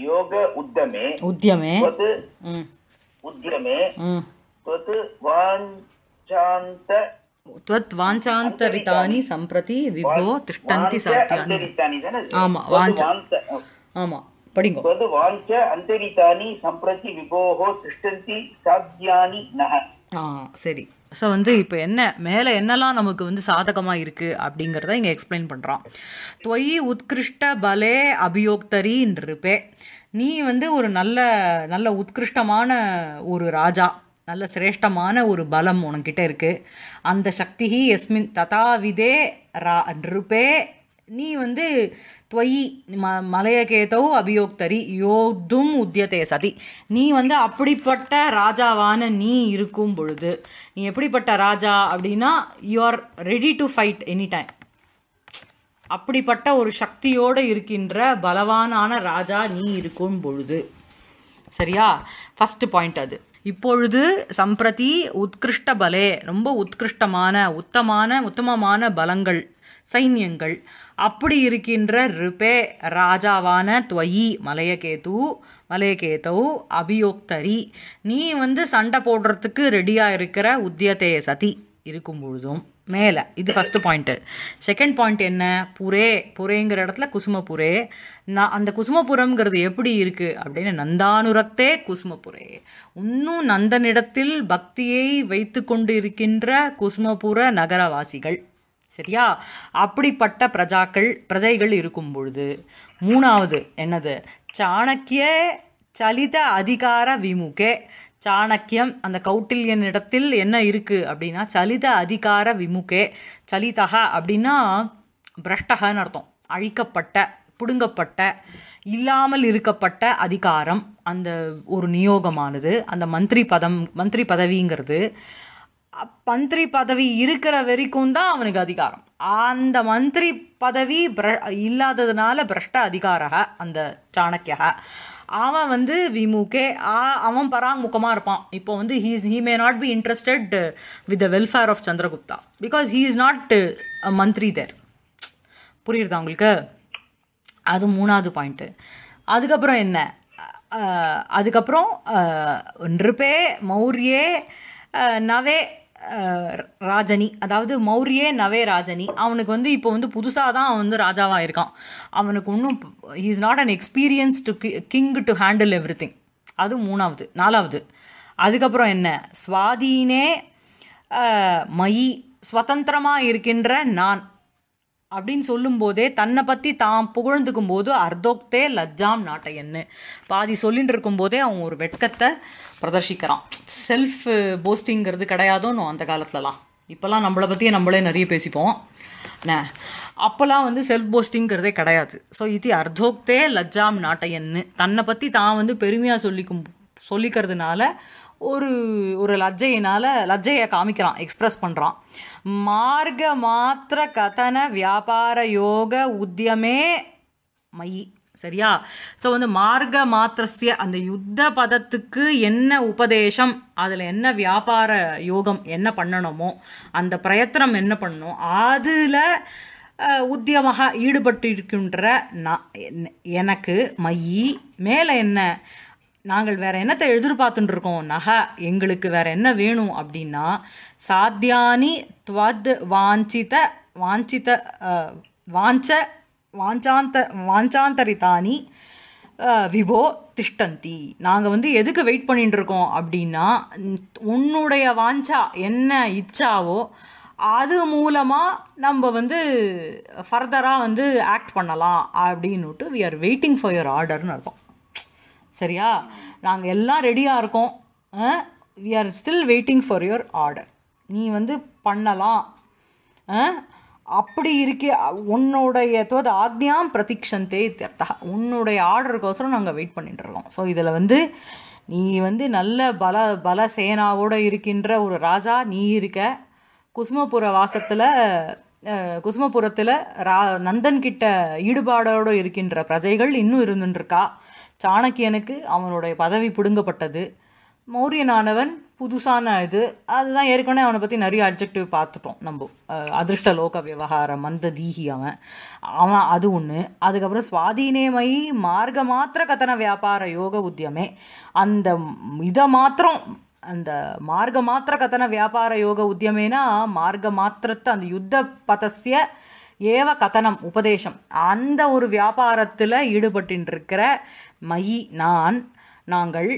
ಯೋಗ ಉದ್ಯಮೆ ಉದ್ಯಮೆ ಉದ್ಯಮೆ ತ್ವತ್ ವಾಂಚಾಂತ त्वत् वाञ्छान्तरितानि सम्प्रति विभो तिष्ठन्ति सत्यानि आमा वाञ्छ आमा படிங்க தது வாஞ்ச அந்தரிதானி சம்பிரதி விபோகோ சிஷ்டந்தி சாத்தியானி நக ஆ சரி ஸோ வந்து இப்போ என்ன மேலே என்னெல்லாம் நமக்கு வந்து சாதகமாக இருக்குது அப்படிங்கிறத இங்கே எக்ஸ்பிளைன் பண்ணுறான் தொய் உத்கிருஷ்ட பலே அபியோக்தரின்றிருப்பே நீ வந்து ஒரு நல்ல நல்ல உத்கிருஷ்டமான ஒரு ராஜா நல்ல சிரேஷ்டமான ஒரு பலம் உனக்கிட்ட இருக்குது அந்த சக்தி எஸ்மின் ததாவிதே ரா நிருப்பே நீ வந்து துவயி ம மலையகேதோ அபியோக்தரி யோதும் உத்தியதே சதி நீ வந்து அப்படிப்பட்ட ராஜாவான நீ இருக்கும் பொழுது நீ எப்படிப்பட்ட ராஜா அப்படின்னா you are ready to fight any time அப்படிப்பட்ட ஒரு சக்தியோடு இருக்கின்ற பலவானான ராஜா நீ இருக்கும் பொழுது சரியா ஃபஸ்ட்டு பாயிண்ட் அது இப்பொழுது சம்பிரதி உத்கிருஷ்ட பலே ரொம்ப உத்கிருஷ்டமான உத்தமான உத்தமமான பலங்கள் சைன்யங்கள் அப்படி இருக்கின்ற ரிபே ராஜாவான துவயி மலையகேது மலையகேதவு அபியோக்தரி நீ வந்து சண்டை போடுறதுக்கு ரெடியாக இருக்கிற உத்தியத்தைய சதி இருக்கும் பொழுதும் மேலே இது ஃபஸ்ட்டு பாயிண்ட்டு செகண்ட் பாயிண்ட் என்ன புரே புரேங்கிற இடத்துல குசுமபுரே நான் அந்த குசுமபுரம்ங்கிறது எப்படி இருக்குது அப்படின்னு நந்தானுரத்தே குசுமபுரே இன்னும் நந்தனிடத்தில் பக்தியை வைத்து கொண்டு இருக்கின்ற குசுமபுர நகரவாசிகள் சரியா அப்படிப்பட்ட பிரஜாக்கள் பிரஜைகள் இருக்கும் பொழுது மூணாவது என்னது சாணக்கிய சலித அதிகார விமுகே சாணக்கியம் அந்த கௌட்டில்யன் இடத்தில் என்ன இருக்குது அப்படின்னா சலித அதிகார விமுகே சலிதகா அப்படின்னா பிரஷ்டகன்னு அர்த்தம் அழிக்கப்பட்ட பிடுங்கப்பட்ட இல்லாமல் இருக்கப்பட்ட அதிகாரம் அந்த ஒரு நியோகமானது அந்த மந்திரி பதம் மந்திரி பதவிங்கிறது மந்திரி பதவி இருக்கிற வரைக்கும் தான் அவனுக்கு அதிகாரம் அந்த மந்திரி பதவி பிர இல்லாததுனால பிரஷ்ட அதிகாரக அந்த சாணக்கியக அவன் வந்து விமுகே அவன் பராமுகமாக இருப்பான் இப்போ வந்து he's he may not be interested with the welfare of Chandragupta because he is not மந்திரி தேர் புரியுறதா உங்களுக்கு அது மூணாவது பாயிண்ட்டு அதுக்கப்புறம் என்ன அதுக்கப்புறம் நிருபே மௌரியே நவே ராஜனி அதாவது மௌரியே நவே ராஜனி அவனுக்கு வந்து இப்போ வந்து புதுசாக தான் அவன் வந்து ராஜாவாக இருக்கான் அவனுக்கு ஒன்றும் he is not an experience to king to handle everything அது மூணாவது நாலாவது அதுக்கப்புறம் என்ன ஸ்வாதீனே மயி ஸ்வதந்திரமாக இருக்கின்ற நான் அப்படின்னு சொல்லும்போதே தன்னை பற்றி தான் புகழ்ந்துக்கும் போது அர்த்தோக்தே லஜ்ஜாம் நாட்டையன்னு பாதி சொல்லின்னு இருக்கும்போதே அவன் ஒரு வெட்கத்தை பிரதர்ஷிக்கிறான் செல்ஃப் போஸ்டிங்கிறது கிடையாதோன்னு அந்த காலத்துலலாம் இப்போல்லாம் நம்மளை பற்றியே நம்மளே நிறைய பேசிப்போம் அப்போல்லாம் வந்து செல்ஃப் போஸ்டிங்கிறதே கிடையாது ஸோ இது அர்த்தோக்தே லஜ்ஜாம் நாட்டையன்னு தன்னை பற்றி தான் வந்து பெருமையாக சொல்லிக்கும் சொல்லிக்கிறதுனால ஒரு ஒரு லஜ்ஜையினால் லஜ்ஜையை காமிக்கிறான் எக்ஸ்ப்ரெஸ் பண்ணுறான் மார்க்க மாத்திர கதன வியாபார யோக உத்தியமே மை சரியா ஸோ வந்து மார்க்க மாத்திரஸ்ய அந்த யுத்த பதத்துக்கு என்ன உபதேசம் அதில் என்ன வியாபார யோகம் என்ன பண்ணணுமோ அந்த பிரயத்தனம் என்ன பண்ணணும் அதில் உத்தியமாக ஈடுபட்டிருக்கின்ற நான் எனக்கு மையி மேலே என்ன நாங்கள் வேறு என்னத்தை எதிர்பார்த்துட்டு இருக்கோம் நகை எங்களுக்கு வேற என்ன வேணும் அப்படின்னா சாத்தியானி துவத் வாஞ்சித வாஞ்சித வாஞ்ச வாஞ்சாந்த வாஞ்சாந்தரிதானி விபோ திஷ்டந்தி நாங்கள் வந்து எதுக்கு வெயிட் பண்ணிகிட்டு இருக்கோம் அப்படின்னா உன்னுடைய வாஞ்சா என்ன இச்சாவோ அது மூலமாக நம்ம வந்து ஃபர்தராக வந்து ஆக்ட் பண்ணலாம் அப்படின்னுட்டு we are waiting for your ஆர்டர்னு அர்த்தம் சரியா நாங்கள் எல்லாம் ரெடியாக இருக்கோம் we are still waiting for your order நீ வந்து பண்ணலாம் அப்படி இருக்கே உன்னுடைய தோது ஆக்னியாம் பிரதீக்ஷந்தே தர்த்தா உன்னுடைய ஆர்டருக்கோசரம் நாங்கள் வெயிட் பண்ணிட்டுருக்கோம் ஸோ இதில் வந்து நீ வந்து நல்ல பல பல சேனாவோடு இருக்கின்ற ஒரு ராஜா நீ இருக்க குசுமபுர வாசத்தில் குசுமபுரத்தில் ரா நந்தன்கிட்ட ஈடுபாடோடு இருக்கின்ற பிரஜைகள் இன்னும் இருந்துருக்கா சாணக்கியனுக்கு அவனுடைய பதவி பிடுங்கப்பட்டது மௌரியனானவன் புதுசான இது அதுதான் ஏற்கனவே அவனை பற்றி நிறைய அப்ஜெக்டிவ் பார்த்துட்டோம் நம்ம அதிர்ஷ்ட லோக விவகாரம் மந்த தீகி அவன் அவன் அது ஒன்று அதுக்கப்புறம் சுவாதீனேமயி மார்க்க மாத்திர கதன வியாபார யோக உத்தியமே அந்த இதை மாத்திரம் அந்த மார்க்க மாத்திர கதன வியாபார யோக உத்தியமேனா மார்க்க மாத்திரத்தை அந்த யுத்த பதசிய ஏவ கதனம் உபதேசம் அந்த ஒரு வியாபாரத்தில் ஈடுபட்டுருக்கிற மயி நான் நாங்கள்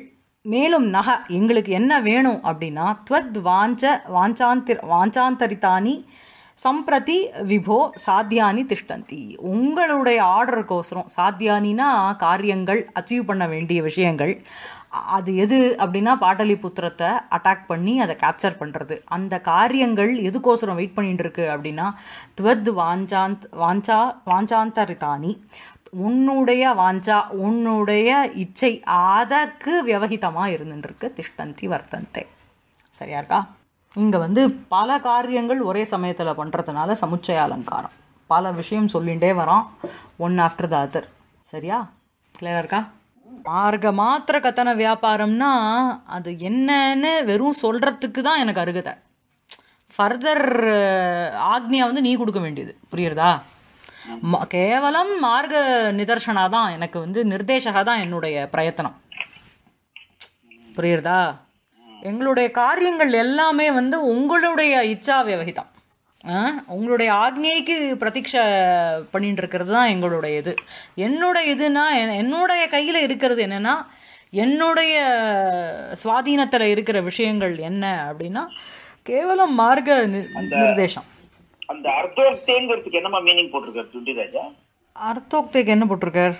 மேலும் நக எங்களுக்கு என்ன வேணும் அப்படின்னா துவத் வாஞ்ச வாஞ்சாந்திர வாஞ்சாந்தரித்தானி சம்பிரதி விபோ சாத்தியானி திஷ்டந்தி உங்களுடைய ஆர்டருக்கோசரம் சாத்தியானினா காரியங்கள் அச்சீவ் பண்ண வேண்டிய விஷயங்கள் அது எது அப்படின்னா பாட்டலிபுத்திரத்தை அட்டாக் பண்ணி அதை கேப்சர் பண்ணுறது அந்த காரியங்கள் எதுக்கோசரம் வெயிட் பண்ணிகிட்டு இருக்கு அப்படின்னா துவத் வாஞ்சாந்த் வாஞ்சா வாஞ்சாந்தரிதானி உன்னுடைய வாஞ்சா உன்னுடைய இச்சை அதற்கு வியவகிதமாக இருந்துருக்கு திஷ்டந்தி வர்த்தந்தே சரியா இருக்கா இங்கே வந்து பல காரியங்கள் ஒரே சமயத்தில் பண்ணுறதுனால சமுச்சய அலங்காரம் பல விஷயம் சொல்லிகிட்டே வரோம் ஒன் ஆஃப்டர் த அதர் சரியா கிளியராக இருக்கா மார்க மாத்திர கத்தன வியாபாரம்னா அது என்னன்னு வெறும் சொல்கிறதுக்கு தான் எனக்கு அருகதை ஃபர்தர் ஆக்னியா வந்து நீ கொடுக்க வேண்டியது புரியுறதா கேவலம் மார்க நிதர்ஷனா தான் எனக்கு வந்து நிர்தேசகா தான் என்னுடைய பிரயத்தனம் புரியுறதா எங்களுடைய காரியங்கள் எல்லாமே வந்து உங்களுடைய இச்சா விவகிதம் உங்களுடைய ஆக்னேய்க்கு பிரதீட்சை பண்ணிட்டு இருக்கிறது தான் எங்களுடைய இது என்னோட இதுனா என்னுடைய கையில் இருக்கிறது என்னென்னா என்னுடைய சுவாதீனத்தில் இருக்கிற விஷயங்கள் என்ன அப்படின்னா கேவலம் மார்க்க நிர்தேசம் அந்த அர்த்தோக்தேங்கிறதுக்கு என்னமா மீனிங் அர்த்தோக்தேக்கு என்ன போட்டிருக்கார்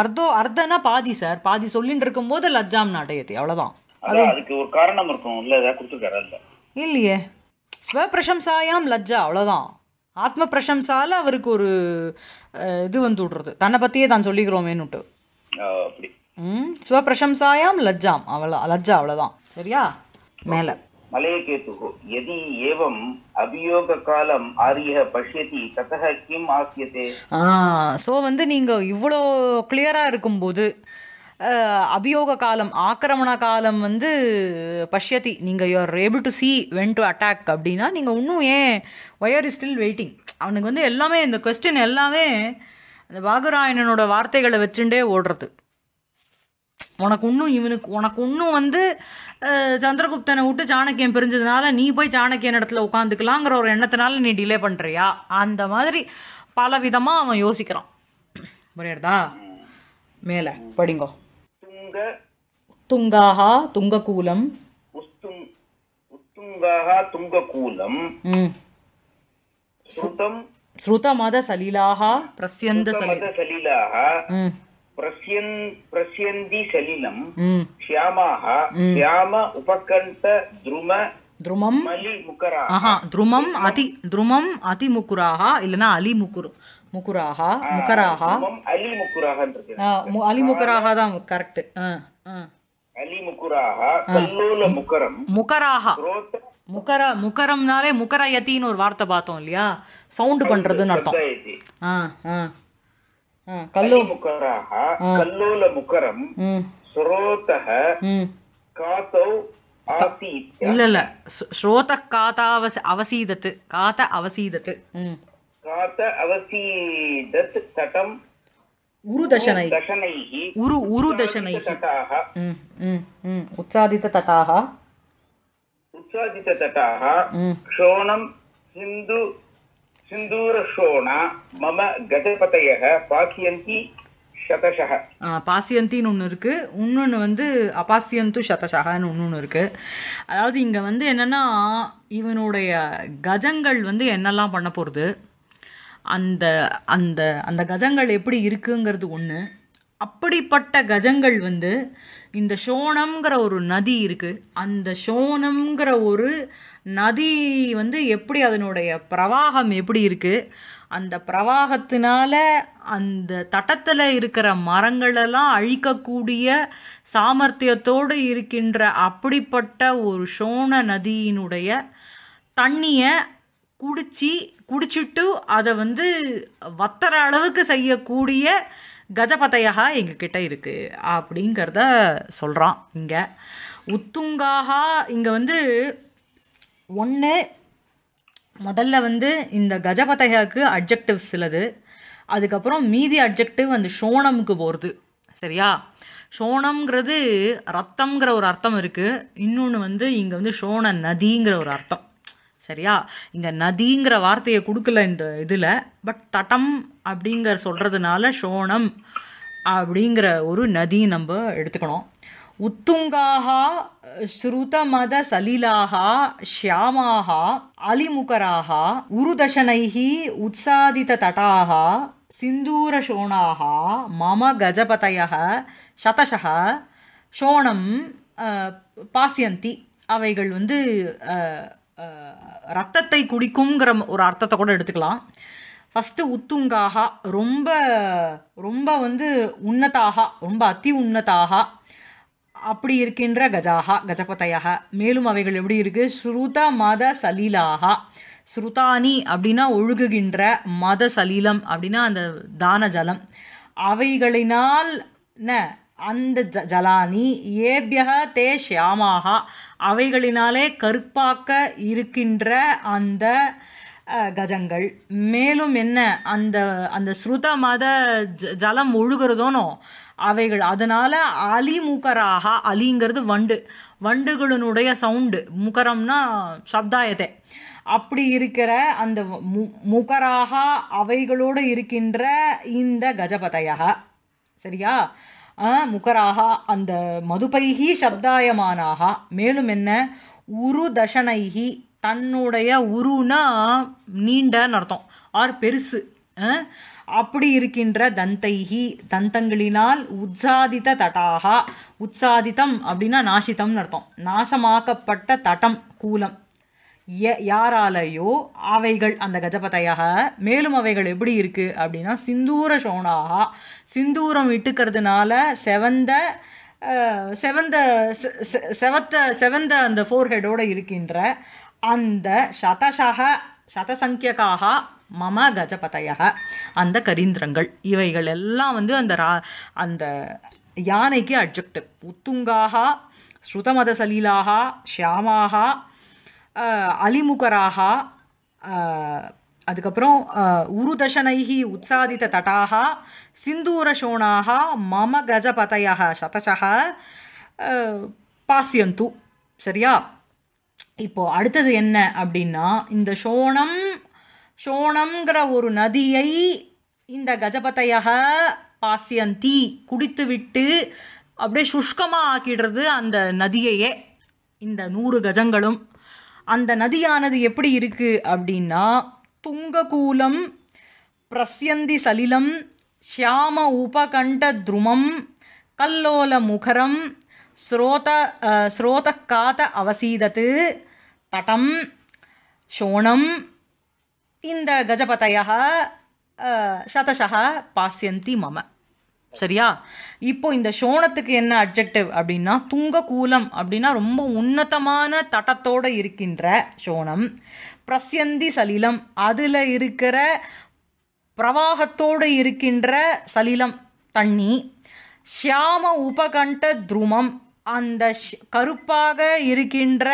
அர்த்தோ அர்த்தனா பாதி சார் பாதி சொல்லிட்டு போது லஜ்ஜாம் நடையது அவ்வளோதான் அதுக்கு ஒரு காரணம் இருக்கும் இல்ல ஏதாவது கொடுத்துருக்காரு இல்ல இல்லையே ஸ்வபிரசம்சாயாம் லஜ்ஜா அவ்வளோதான் ஆத்ம பிரசம்சால அவருக்கு ஒரு இது வந்து விடுறது தன்னை பற்றியே தான் சொல்லிக்கிறோமேனுட்டு அப்படி ம் ஸ்வபிரசம்சாயாம் லஜ்ஜாம் அவ்வளோ லஜ்ஜா அவ்வளோதான் சரியா மேலே மலையகேத்து எதி ஏவம் அபியோக காலம் ஆரிய பஷ்யதி ததக கிம் ஆசியதே ஆ ஸோ வந்து நீங்கள் இவ்வளோ கிளியராக இருக்கும்போது அபியோக காலம் ஆக்கிரமண காலம் வந்து பஷ்யத்தி நீங்கள் are able to see when to attack அப்படின்னா நீங்கள் இன்னும் ஏன் ஒயர் இஸ் ஸ்டில் வெயிட்டிங் அவனுக்கு வந்து எல்லாமே இந்த கொஸ்டின் எல்லாமே அந்த பாகுராயணனோட வார்த்தைகளை வச்சுட்டே ஓடுறது உனக்கு இன்னும் இவனுக்கு உனக்கு இன்னும் வந்து சந்திரகுப்தனை விட்டு சாணக்கியம் பிரிஞ்சதுனால நீ போய் சாணக்கியன் இடத்துல உட்காந்துக்கலாங்கிற ஒரு எண்ணத்தினால நீ டிலே பண்ணுறியா அந்த மாதிரி பல விதமாக அவன் யோசிக்கிறான் புரியுறதா மேலே படிங்கோ துங்க துங்காக துங்ககூலம் உத்துங்காக துங்ககூலம் ஸ்ருதம் ஸ்ருதமத சலிலாக பிரஸ்யந்த சலிலாக பிரஸ்யன் சலிலம் ஷியாம உபகண்ட अति द्रुमम् अतिमुकुराः इलना अलिमुकुरु முக்குராகா முக்கராகா அலி முக்குராகா அலி முக்கராகா தான் கரெக்ட் அலி முக்குராகா கல்லூல முக்கரம் முக்கராகா முக்கர முக்கரம்னாலே முக்கரயத்தின்னு ஒரு வார்த்தை பார்த்தோம் இல்லையா சவுண்ட் பண்றதுன்னு அர்த்தம் ஆ ஆ கல்லோ முக்கராகா கல்லூல முக்கரம் ஸ்ரோதஹ காதௌ இல்ல இல்ல ஸ்ரோத காத அவசீதத்து காத அவசீதத்து ம் பாசியந்தின்னு வந்து அதாவது இங்கே வந்து என்னன்னா இவனுடைய கஜங்கள் வந்து என்னெல்லாம் பண்ண போறது அந்த அந்த அந்த கஜங்கள் எப்படி இருக்குங்கிறது ஒன்று அப்படிப்பட்ட கஜங்கள் வந்து இந்த சோனம்ங்கிற ஒரு நதி இருக்குது அந்த சோனம்ங்கிற ஒரு நதி வந்து எப்படி அதனுடைய பிரவாகம் எப்படி இருக்குது அந்த பிரவாகத்தினால அந்த தட்டத்தில் இருக்கிற மரங்களெல்லாம் அழிக்கக்கூடிய சாமர்த்தியத்தோடு இருக்கின்ற அப்படிப்பட்ட ஒரு சோன நதியினுடைய தண்ணியை குடிச்சி குடிச்சிட்டு அதை வந்து வத்துற அளவுக்கு செய்யக்கூடிய எங்கள் கிட்டே இருக்குது அப்படிங்கிறத சொல்கிறான் இங்கே உத்துங்காகா இங்கே வந்து ஒன்று முதல்ல வந்து இந்த கஜபதையாவுக்கு அப்ஜெக்டிவ் சிலது அதுக்கப்புறம் மீதி அப்ஜெக்டிவ் அந்த ஷோனமுக்கு போகிறது சரியா ஷோனம்ங்கிறது ரத்தம்ங்கிற ஒரு அர்த்தம் இருக்குது இன்னொன்று வந்து இங்கே வந்து ஷோன நதிங்கிற ஒரு அர்த்தம் சரியா இங்கே நதிங்கிற வார்த்தையை கொடுக்கல இந்த இதில் பட் தட்டம் அப்படிங்கிற சொல்கிறதுனால சோணம் அப்படிங்கிற ஒரு நதி நம்ம எடுத்துக்கணும் உத்துங்காகா ஸ்ருதமத சலிலாகா ஷியாமாகா அலிமுகராகா உருதர்ஷனைகி உற்சாதித தட்டாகா சிந்தூரஷோணாகா மம கஜபதய சதசக சோணம் பாசியந்தி அவைகள் வந்து ரத்தத்தை குடிக்குங்கிற ஒரு அர்த்தத்தை கூட எடுத்துக்கலாம் ஃபஸ்ட்டு உத்துங்காக ரொம்ப ரொம்ப வந்து உன்னதாக ரொம்ப அத்தி உன்னதாக அப்படி இருக்கின்ற கஜாகா கஜபதையாக மேலும் அவைகள் எப்படி இருக்குது ஸ்ருத மத சலீலாகா ஸ்ருதானி அப்படின்னா ஒழுகுகின்ற மத சலீலம் அப்படின்னா அந்த தான ஜலம் அவைகளினால் என்ன அந்த ஜ ஜலானி ஏபியக தே ஷியாமாக அவைகளினாலே கருப்பாக்க இருக்கின்ற அந்த கஜங்கள் மேலும் என்ன அந்த அந்த ஸ்ருத மத ஜ ஜலம் ஒழுகிறதோனோ அவைகள் அதனால் அலி முகராக அலிங்கிறது வண்டு வண்டுகளினுடைய சவுண்டு முகரம்னா சப்தாயத்தை அப்படி இருக்கிற அந்த மு முகராக அவைகளோடு இருக்கின்ற இந்த கஜபதையாக சரியா முகராக அந்த மதுபைகி சப்தாயமானாக மேலும் என்ன உரு தஷனைகி தன்னுடைய உருனா நீண்டன்னு அர்த்தம் ஆர் பெருசு அப்படி இருக்கின்ற தந்தைகி தந்தங்களினால் உற்சாதித்த தட்டாக உற்சாதித்தம் அப்படின்னா நாசித்தம்னு அர்த்தம் நாசமாக்கப்பட்ட தட்டம் கூலம் யாராலையோ அவைகள் அந்த கஜபதையாக மேலும் அவைகள் எப்படி இருக்குது அப்படின்னா சிந்தூர சோனாக சிந்தூரம் இட்டுக்கிறதுனால செவந்த செவந்த செவத்த செவந்த அந்த ஃபோர்ஹெடோடு இருக்கின்ற அந்த சதசாக சதசங்கியக்காக மம கஜபதைய அந்த கரீந்திரங்கள் இவைகள் எல்லாம் வந்து அந்த ரா அந்த யானைக்கு அட்ஜெக்ட் புத்துங்காக ஸ்ருதமத சலீலாக ஷியாமாக அலிமுகராக அதுக்கப்புறம் உருதசனைஹி உற்சாதித தட்டாக சிந்தூரசோணாக மம கஜபதையாக சதசக பாசியந்து சரியா இப்போ அடுத்தது என்ன அப்படின்னா இந்த சோணம் சோணங்கிற ஒரு நதியை இந்த கஜபதையாக பாசியந்தி குடித்து விட்டு அப்படியே சுஷ்கமாக ஆக்கிடுறது அந்த நதியையே இந்த நூறு கஜங்களும் அந்த நதியானது எப்படி இருக்குது அப்படின்னா துங்ககூலம் பிரஸ்யந்தி சலிலம் ஷியாம உபகண்ட துருமம் கல்லோல முகரம் ஸ்ரோத ஸ்ரோதக்காத அவசீதத்து தடம் ஷோணம் இந்த கஜபதையாக சதசா பாசியந்தி மம சரியா இப்போ இந்த சோனத்துக்கு என்ன அப்ஜெக்டிவ் அப்படின்னா கூலம் அப்படின்னா ரொம்ப உன்னதமான தட்டத்தோடு இருக்கின்ற சோனம் பிரசியந்தி சலிலம் அதில் இருக்கிற பிரவாகத்தோடு இருக்கின்ற சலிலம் தண்ணி ஷியாம உபகண்ட துருமம் அந்த கருப்பாக இருக்கின்ற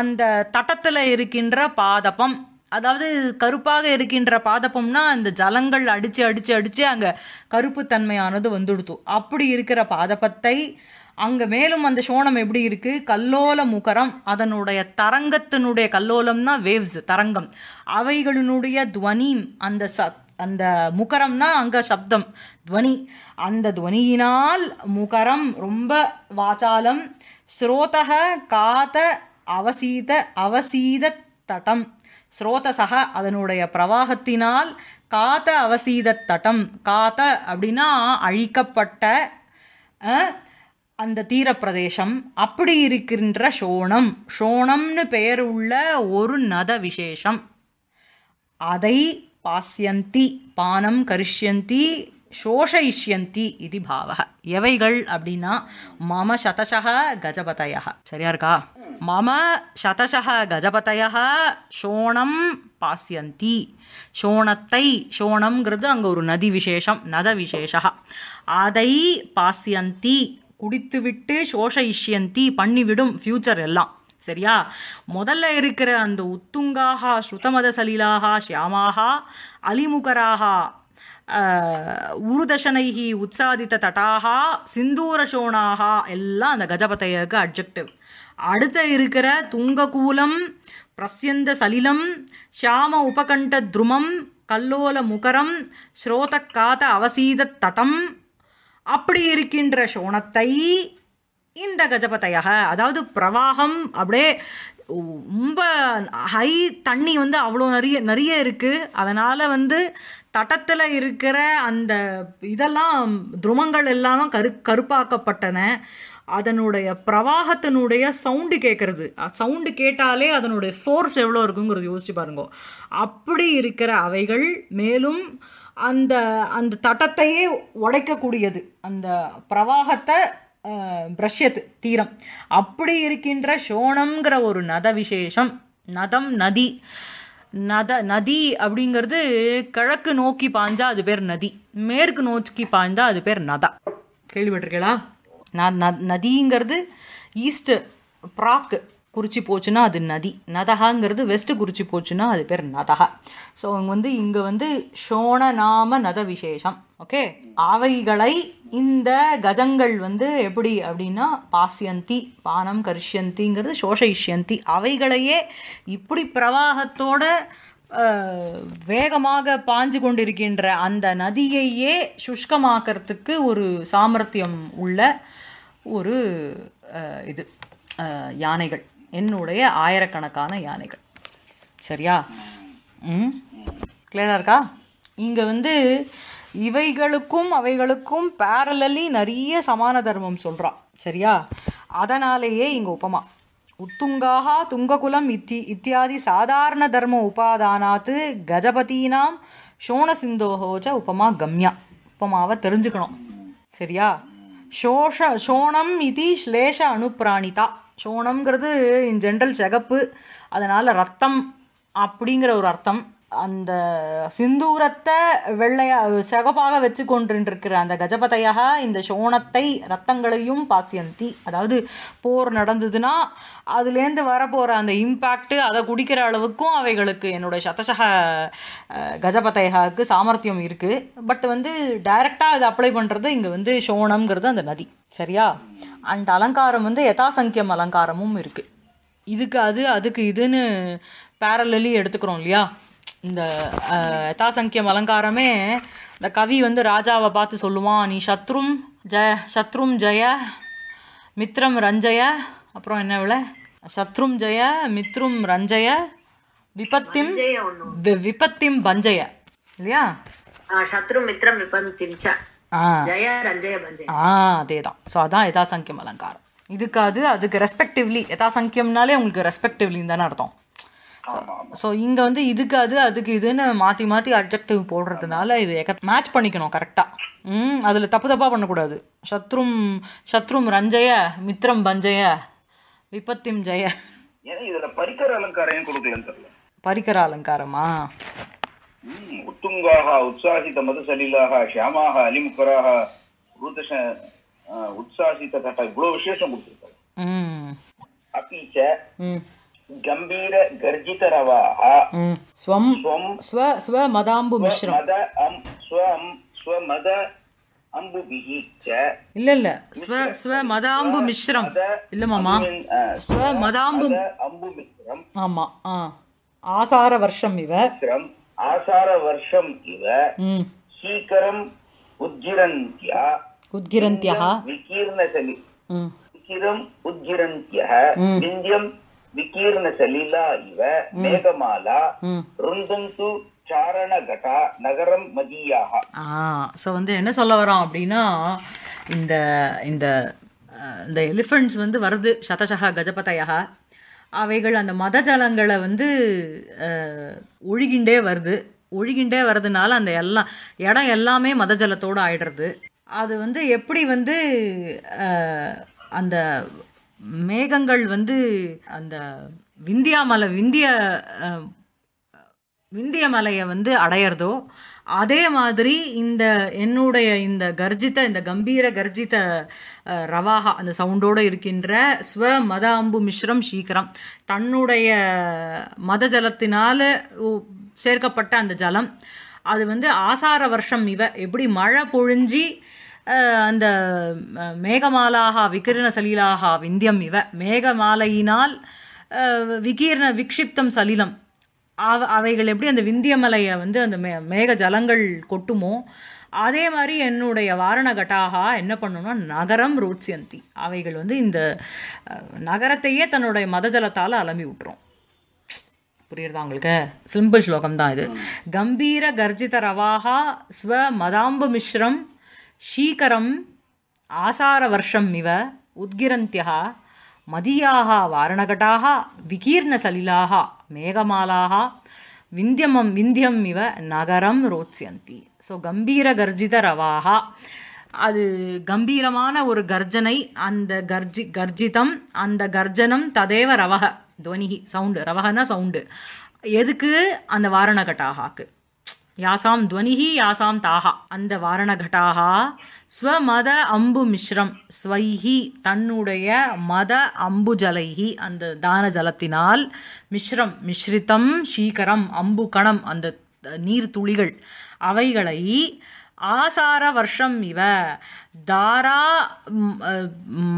அந்த தட்டத்தில் இருக்கின்ற பாதபம் அதாவது கருப்பாக இருக்கின்ற பாதப்பம்னா அந்த ஜலங்கள் அடித்து அடித்து அடித்து அங்கே கருப்பு தன்மையானது வந்துடுத்து அப்படி இருக்கிற பாதப்பத்தை அங்கே மேலும் அந்த சோணம் எப்படி இருக்குது கல்லோல முகரம் அதனுடைய தரங்கத்தினுடைய கல்லோலம்னா வேவ்ஸ் தரங்கம் அவைகளினுடைய துவனி அந்த ச அந்த முகரம்னா அங்கே சப்தம் துவனி அந்த துவனியினால் முகரம் ரொம்ப வாசாலம் ஸ்ரோதக காத அவசீத அவசீத தடம் ஸ்ரோதசக அதனுடைய பிரவாகத்தினால் காத்த அவசீத தட்டம் காத்த அப்படின்னா அழிக்கப்பட்ட அந்த தீரப்பிரதேசம் அப்படி இருக்கின்ற சோணம் சோணம்னு பெயர் உள்ள ஒரு நத விசேஷம் அதை பாஸ்யந்தி பானம் கரிஷ்யந்தி சோஷயிஷ்யந்தி இது பாவ எவைகள் அப்படின்னா மம சதசக கஜபதயா சரியா இருக்கா மம சதசக கஜபதயா சோணம் பாசியந்தி சோணத்தை சோணம்ங்கிறது அங்கே ஒரு நதி விசேஷம் நத விசேஷா அதை பாசியந்தி குடித்துவிட்டு சோஷயிஷ்யந்தி பண்ணிவிடும் ஃபியூச்சர் எல்லாம் சரியா முதல்ல இருக்கிற அந்த உத்துங்காக ஸ்ருதமத சலிலாக ஷியாமாக அலிமுகராக உருதசனைகி உற்சாதித்த தட்டாகா சிந்தூரசோணாகா எல்லாம் அந்த கஜபதையக்கு அப்ஜெக்டிவ் அடுத்த இருக்கிற துங்ககூலம் பிரசியந்த சலிலம் சியாம உபகண்ட துருமம் கல்லோல முகரம் ஸ்ரோத அவசீத தட்டம் அப்படி இருக்கின்ற சோணத்தை இந்த கஜபதையாக அதாவது பிரவாகம் அப்படியே ரொம்ப ஹை தண்ணி வந்து அவ்வளோ நிறைய நிறைய இருக்குது அதனால் வந்து தட்டத்தில் இருக்கிற அந்த இதெல்லாம் துருமங்கள் எல்லாம் கரு கருப்பாக்கப்பட்டன அதனுடைய பிரவாகத்தினுடைய சவுண்டு கேட்குறது சவுண்டு கேட்டாலே அதனுடைய ஃபோர்ஸ் எவ்வளோ இருக்குங்கிறது யோசிச்சு பாருங்க அப்படி இருக்கிற அவைகள் மேலும் அந்த அந்த தட்டத்தையே உடைக்கக்கூடியது அந்த பிரவாகத்தை பிரஷ்யத்து தீரம் அப்படி இருக்கின்ற சோணம்ங்கிற ஒரு நத விசேஷம் நதம் நதி நத நதி அப்படிங்கிறது கிழக்கு நோக்கி பாஞ்சா அது பேர் நதி மேற்கு நோக்கி பாஞ்சா அது பேர் நதா கேள்விப்பட்டிருக்கீங்களா நான் நதிங்கிறது ஈஸ்ட்டு ப்ராக்கு குறிச்சி போச்சுன்னா அது நதி நதகாங்கிறது வெஸ்ட்டு குறிச்சி போச்சுன்னா அது பேர் நதகா ஸோ அவங்க வந்து இங்கே வந்து ஷோண நாம நத விசேஷம் ஓகே அவைகளை இந்த கஜங்கள் வந்து எப்படி அப்படின்னா பாசியந்தி பானம் கரிஷ்யந்திங்கிறது சோஷயிஷ்யந்தி அவைகளையே இப்படி பிரவாகத்தோட வேகமாக பாஞ்சு கொண்டிருக்கின்ற அந்த நதியையே சுஷ்கமாக்கிறதுக்கு ஒரு சாமர்த்தியம் உள்ள ஒரு இது யானைகள் என்னுடைய ஆயிரக்கணக்கான யானைகள் சரியா ம் கிளியராக இருக்கா இங்கே வந்து இவைகளுக்கும் அவைகளுக்கும் பேரலி நிறைய சமான தர்மம் சொல்கிறான் சரியா அதனாலேயே இங்கே உபமா உத்துங்காக துங்ககுலம் இத்தி இத்தியாதி சாதாரண தர்ம உபாதானாத்து கஜபதினாம் சோண சிந்தோகோச்ச உபமா கம்யா உபமாவை தெரிஞ்சுக்கணும் சரியா சோஷ சோணம் இது ஸ்லேஷ அணுப்பிராணிதா சோணம்ங்கிறது இன் ஜென்ரல் சிகப்பு அதனால் ரத்தம் அப்படிங்கிற ஒரு அர்த்தம் அந்த சிந்தூரத்தை வெள்ளையா சகப்பாக வச்சு கொண்டிருக்கிற அந்த கஜபதையாக இந்த சோணத்தை ரத்தங்களையும் பாசியந்தி அதாவது போர் நடந்ததுன்னா அதுலேருந்து வரப்போகிற அந்த இம்பேக்ட்டு அதை குடிக்கிற அளவுக்கும் அவைகளுக்கு என்னுடைய சதசக கஜபதையாவுக்கு சாமர்த்தியம் இருக்குது பட் வந்து டைரெக்டாக அதை அப்ளை பண்ணுறது இங்கே வந்து சோணம்ங்கிறது அந்த நதி சரியா அண்ட் அலங்காரம் வந்து யதாசங்கியம் அலங்காரமும் இருக்குது இதுக்கு அது அதுக்கு இதுன்னு பேரலி எடுத்துக்கிறோம் இல்லையா இந்த யதாசங்கியம் அலங்காரமே இந்த கவி வந்து ராஜாவை பார்த்து சொல்லுவான் நீ சத்ரும் ஜய சத்ரும் ஜெய மித்ரம் ரஞ்சய அப்புறம் என்ன வில சத்ரும் ஜெய மித்ரும் ரஞ்சய விபத்திம் விபத்திம் பஞ்சய இல்லையா சத்ரு மித்ரம் விபத்திம் ஆ அதேதான் ஸோ அதான் யதாசங்கியம் அலங்காரம் இதுக்காது அதுக்கு ரெஸ்பெக்டிவ்லி யதாசங்கியம்னாலே உங்களுக்கு ரெஸ்பெக்டிவ்லின்னு தானே அர்த்தம் ஸோ இங்கே வந்து இதுக்கு அது அதுக்கு இதுன்னு மாற்றி மாற்றி அப்ஜெக்டிவ் போடுறதுனால இது எக்க மேட்ச் பண்ணிக்கணும் கரெக்டாக ம் அதில் தப்பு தப்பாக பண்ணக்கூடாது சத்ரும் சத்ரும் ரஞ்சய மித்ரம் பஞ்சய விபத்திம் ஜெய இதில் பரிக்கர அலங்காரம் கொடுக்கலன்னு தெரியல பரிக்கர அலங்காரமா உத்துங்காக உற்சாகித மதுசலிலாக ஷியாமாக அலிமுக்கராக ருதஷ உற்சாகித கட்டா இவ்வளோ விசேஷம் கொடுத்துருக்காரு அப்பீச்ச गम्भीर गर्जितरवाः स्वं स्व स्वमदाम्बु मिश्रं मद स्वं स्वमद அம்புபிஹி ச இல்ல இல்ல ஸ்வ ஸ்வ மதாம்பு மிஸ்ரம் இல்ல மாமா ஸ்வ மதாம்பு அம்பு மிஸ்ரம் ஆமா ஆ ஆசார வருஷம் இவ ஆசார வருஷம் இவ சீக்கிரம் உத்கிரந்தியா உத்கிரந்தியா உத்கிரந்தியா விந்தியம் விக்கீர்ண சலீலா இவ மேகமாலா ருந்தந்து சாரணகடா நகரம் மதியாக ஸோ வந்து என்ன சொல்ல வரோம் அப்படின்னா இந்த இந்த இந்த எலிஃபண்ட்ஸ் வந்து வருது சதசகா கஜபதையா அவைகள் அந்த மத ஜலங்களை வந்து ஒழுகிண்டே வருது ஒழுகிண்டே வர்றதுனால அந்த எல்லா இடம் எல்லாமே மத ஜலத்தோடு ஆயிடுறது அது வந்து எப்படி வந்து அந்த மேகங்கள் வந்து அந்த விந்தியா மலை விந்திய விந்திய மலையை வந்து அடையிறதோ அதே மாதிரி இந்த என்னுடைய இந்த கர்ஜித்த இந்த கம்பீர கர்ஜித்த ரவாகா அந்த சவுண்டோடு இருக்கின்ற ஸ்வ மத அம்பு மிஸ்ரம் சீக்கிரம் தன்னுடைய மத ஜலத்தினால் சேர்க்கப்பட்ட அந்த ஜலம் அது வந்து ஆசார வருஷம் இவ எப்படி மழை பொழிஞ்சி அந்த மேகமாலாக விகிரண சலிலாக விந்தியம் இவ மேகமாலையினால் விகீர்ண விக்ஷிப்தம் சலிலம் அவ அவைகள் எப்படி அந்த விந்தியமலையை வந்து அந்த மே மேக ஜலங்கள் கொட்டுமோ அதே மாதிரி என்னுடைய வாரணகட்டாகா என்ன பண்ணணும்னா நகரம் ரோட்சியந்தி அவைகள் வந்து இந்த நகரத்தையே தன்னுடைய மதஜலத்தால் அலம்பி விட்டுரும் புரியுறதா உங்களுக்கு சிம்பிள் ஸ்லோகம் தான் இது கம்பீர கர்ஜித ரவாகா ஸ்வ மதாம்பு மிஸ்ரம் शीकरम् आसारवर्षम् इव उद्गिरन्त्यः मदीयाः वारणघटाः विकीर्णसलिलाः மேகமாலாக விந்தியமம் விந்தியம் இவ நகரம் ரோச்சியந்தி ஸோ கம்பீர கர்ஜித ரவாக அது கம்பீரமான ஒரு கர்ஜனை அந்த கர்ஜி கர்ஜிதம் அந்த கர்ஜனம் ததேவ ரவக துவனிகி சவுண்டு ரவகன சவுண்டு எதுக்கு அந்த வாரணகட்டாகாக்கு யாசாம் துவனிஹி யாசாம் தாகா அந்த வாரணகட்டாகா ஸ்வமத அம்பு மிஸ்ரம் ஸ்வைஹி தன்னுடைய மத அம்பு ஜலைஹி அந்த தான ஜலத்தினால் மிஸ்ரம் மிஸ்ரித்தம் சீக்கரம் அம்பு கணம் அந்த நீர் துளிகள் அவைகளை ஆசார வருஷம் இவ தாரா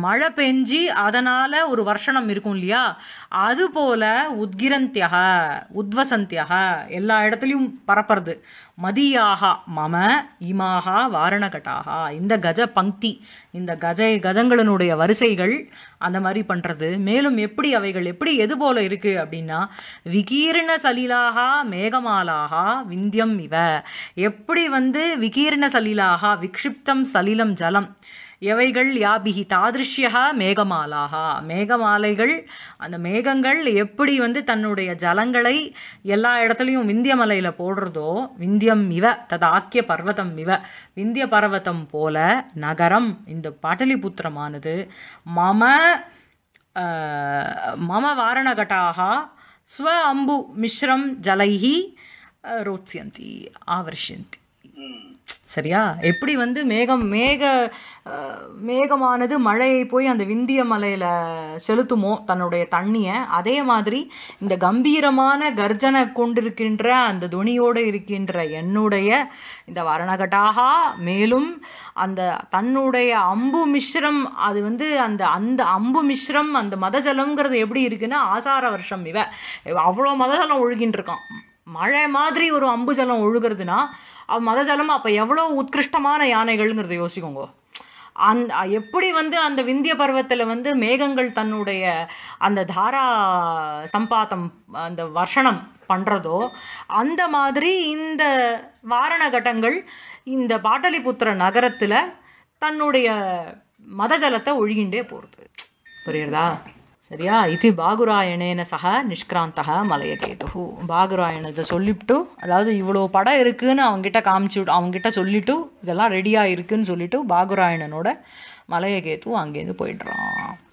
மழை பெஞ்சி அதனால் ஒரு வருஷணம் இருக்கும் இல்லையா அதுபோல் உத்கிரந்தியாக உத்வசந்தியாக எல்லா இடத்துலையும் பரப்புறது மதியாக மம இமாக வாரணகட்டாக இந்த கஜ பங்கி இந்த கஜ கஜங்களினுடைய வரிசைகள் அந்த மாதிரி பண்ணுறது மேலும் எப்படி அவைகள் எப்படி எது போல் இருக்குது அப்படின்னா விகீர்ண சலிலாகா மேகமாலாகா விந்தியம் இவ எப்படி வந்து விகீர்ண சலிலாகா விக்ஷிப்தம் சலிலம் ஜலம் எவைகள் யாபிகி தாதிருஷ்யா மேகமாலாகா மேகமாலைகள் அந்த மேகங்கள் எப்படி வந்து தன்னுடைய ஜலங்களை எல்லா இடத்துலையும் விந்திய மலையில் போடுறதோ விந்தியம் இவ ததாக்கிய பர்வதம் இவ விந்திய பர்வதம் போல நகரம் இந்த பாட்டலிபுத்திரமானது மம மம வாரணகட்டாக ஸ்வ அம்பு மிஸ்ரம் ஜலைஹி ரோச்சியந்தி ஆவர்ஷந்தி சரியா எப்படி வந்து மேகம் மேக மேகமானது மழையை போய் அந்த விந்திய மலையில் செலுத்துமோ தன்னுடைய தண்ணியை அதே மாதிரி இந்த கம்பீரமான கர்ஜனை கொண்டிருக்கின்ற அந்த துணியோடு இருக்கின்ற என்னுடைய இந்த வரணகட்டாகா மேலும் அந்த தன்னுடைய அம்பு மிஸ்ரம் அது வந்து அந்த அந்த அம்பு மிஸ்ரம் அந்த மதஜலம்ங்கிறது எப்படி இருக்குன்னா ஆசார வருஷம் இவ அவ்வளோ மதஜலம் ஒழுகின்னு இருக்கான் மழை மாதிரி ஒரு அம்பு ஜலம் ஒழுகிறதுனா மத ஜலம் அப்போ எவ்வளோ உத்கிருஷ்டமான யானைகள்ங்கிறத யோசிக்கோங்க அந் எப்படி வந்து அந்த விந்திய பருவத்தில் வந்து மேகங்கள் தன்னுடைய அந்த தாரா சம்பாத்தம் அந்த வர்ஷணம் பண்ணுறதோ அந்த மாதிரி இந்த வாரணகட்டங்கள் இந்த பாட்டலிபுத்திர நகரத்தில் தன்னுடைய மதஜலத்தை ஒழுகின்றே போகிறது புரியுறதா சரியா இது பாகுராயணேன சக நிஷ்கிராந்தக மலையகேது பாகுராயணத்தை சொல்லிவிட்டு அதாவது இவ்வளோ படம் இருக்குதுன்னு அவங்ககிட்ட காமிச்சு விட்டு அவங்ககிட்ட சொல்லிவிட்டு இதெல்லாம் ரெடியாக இருக்குதுன்னு சொல்லிவிட்டு பாகுராயணனோட மலையகேது அங்கேருந்து போயிடுறான்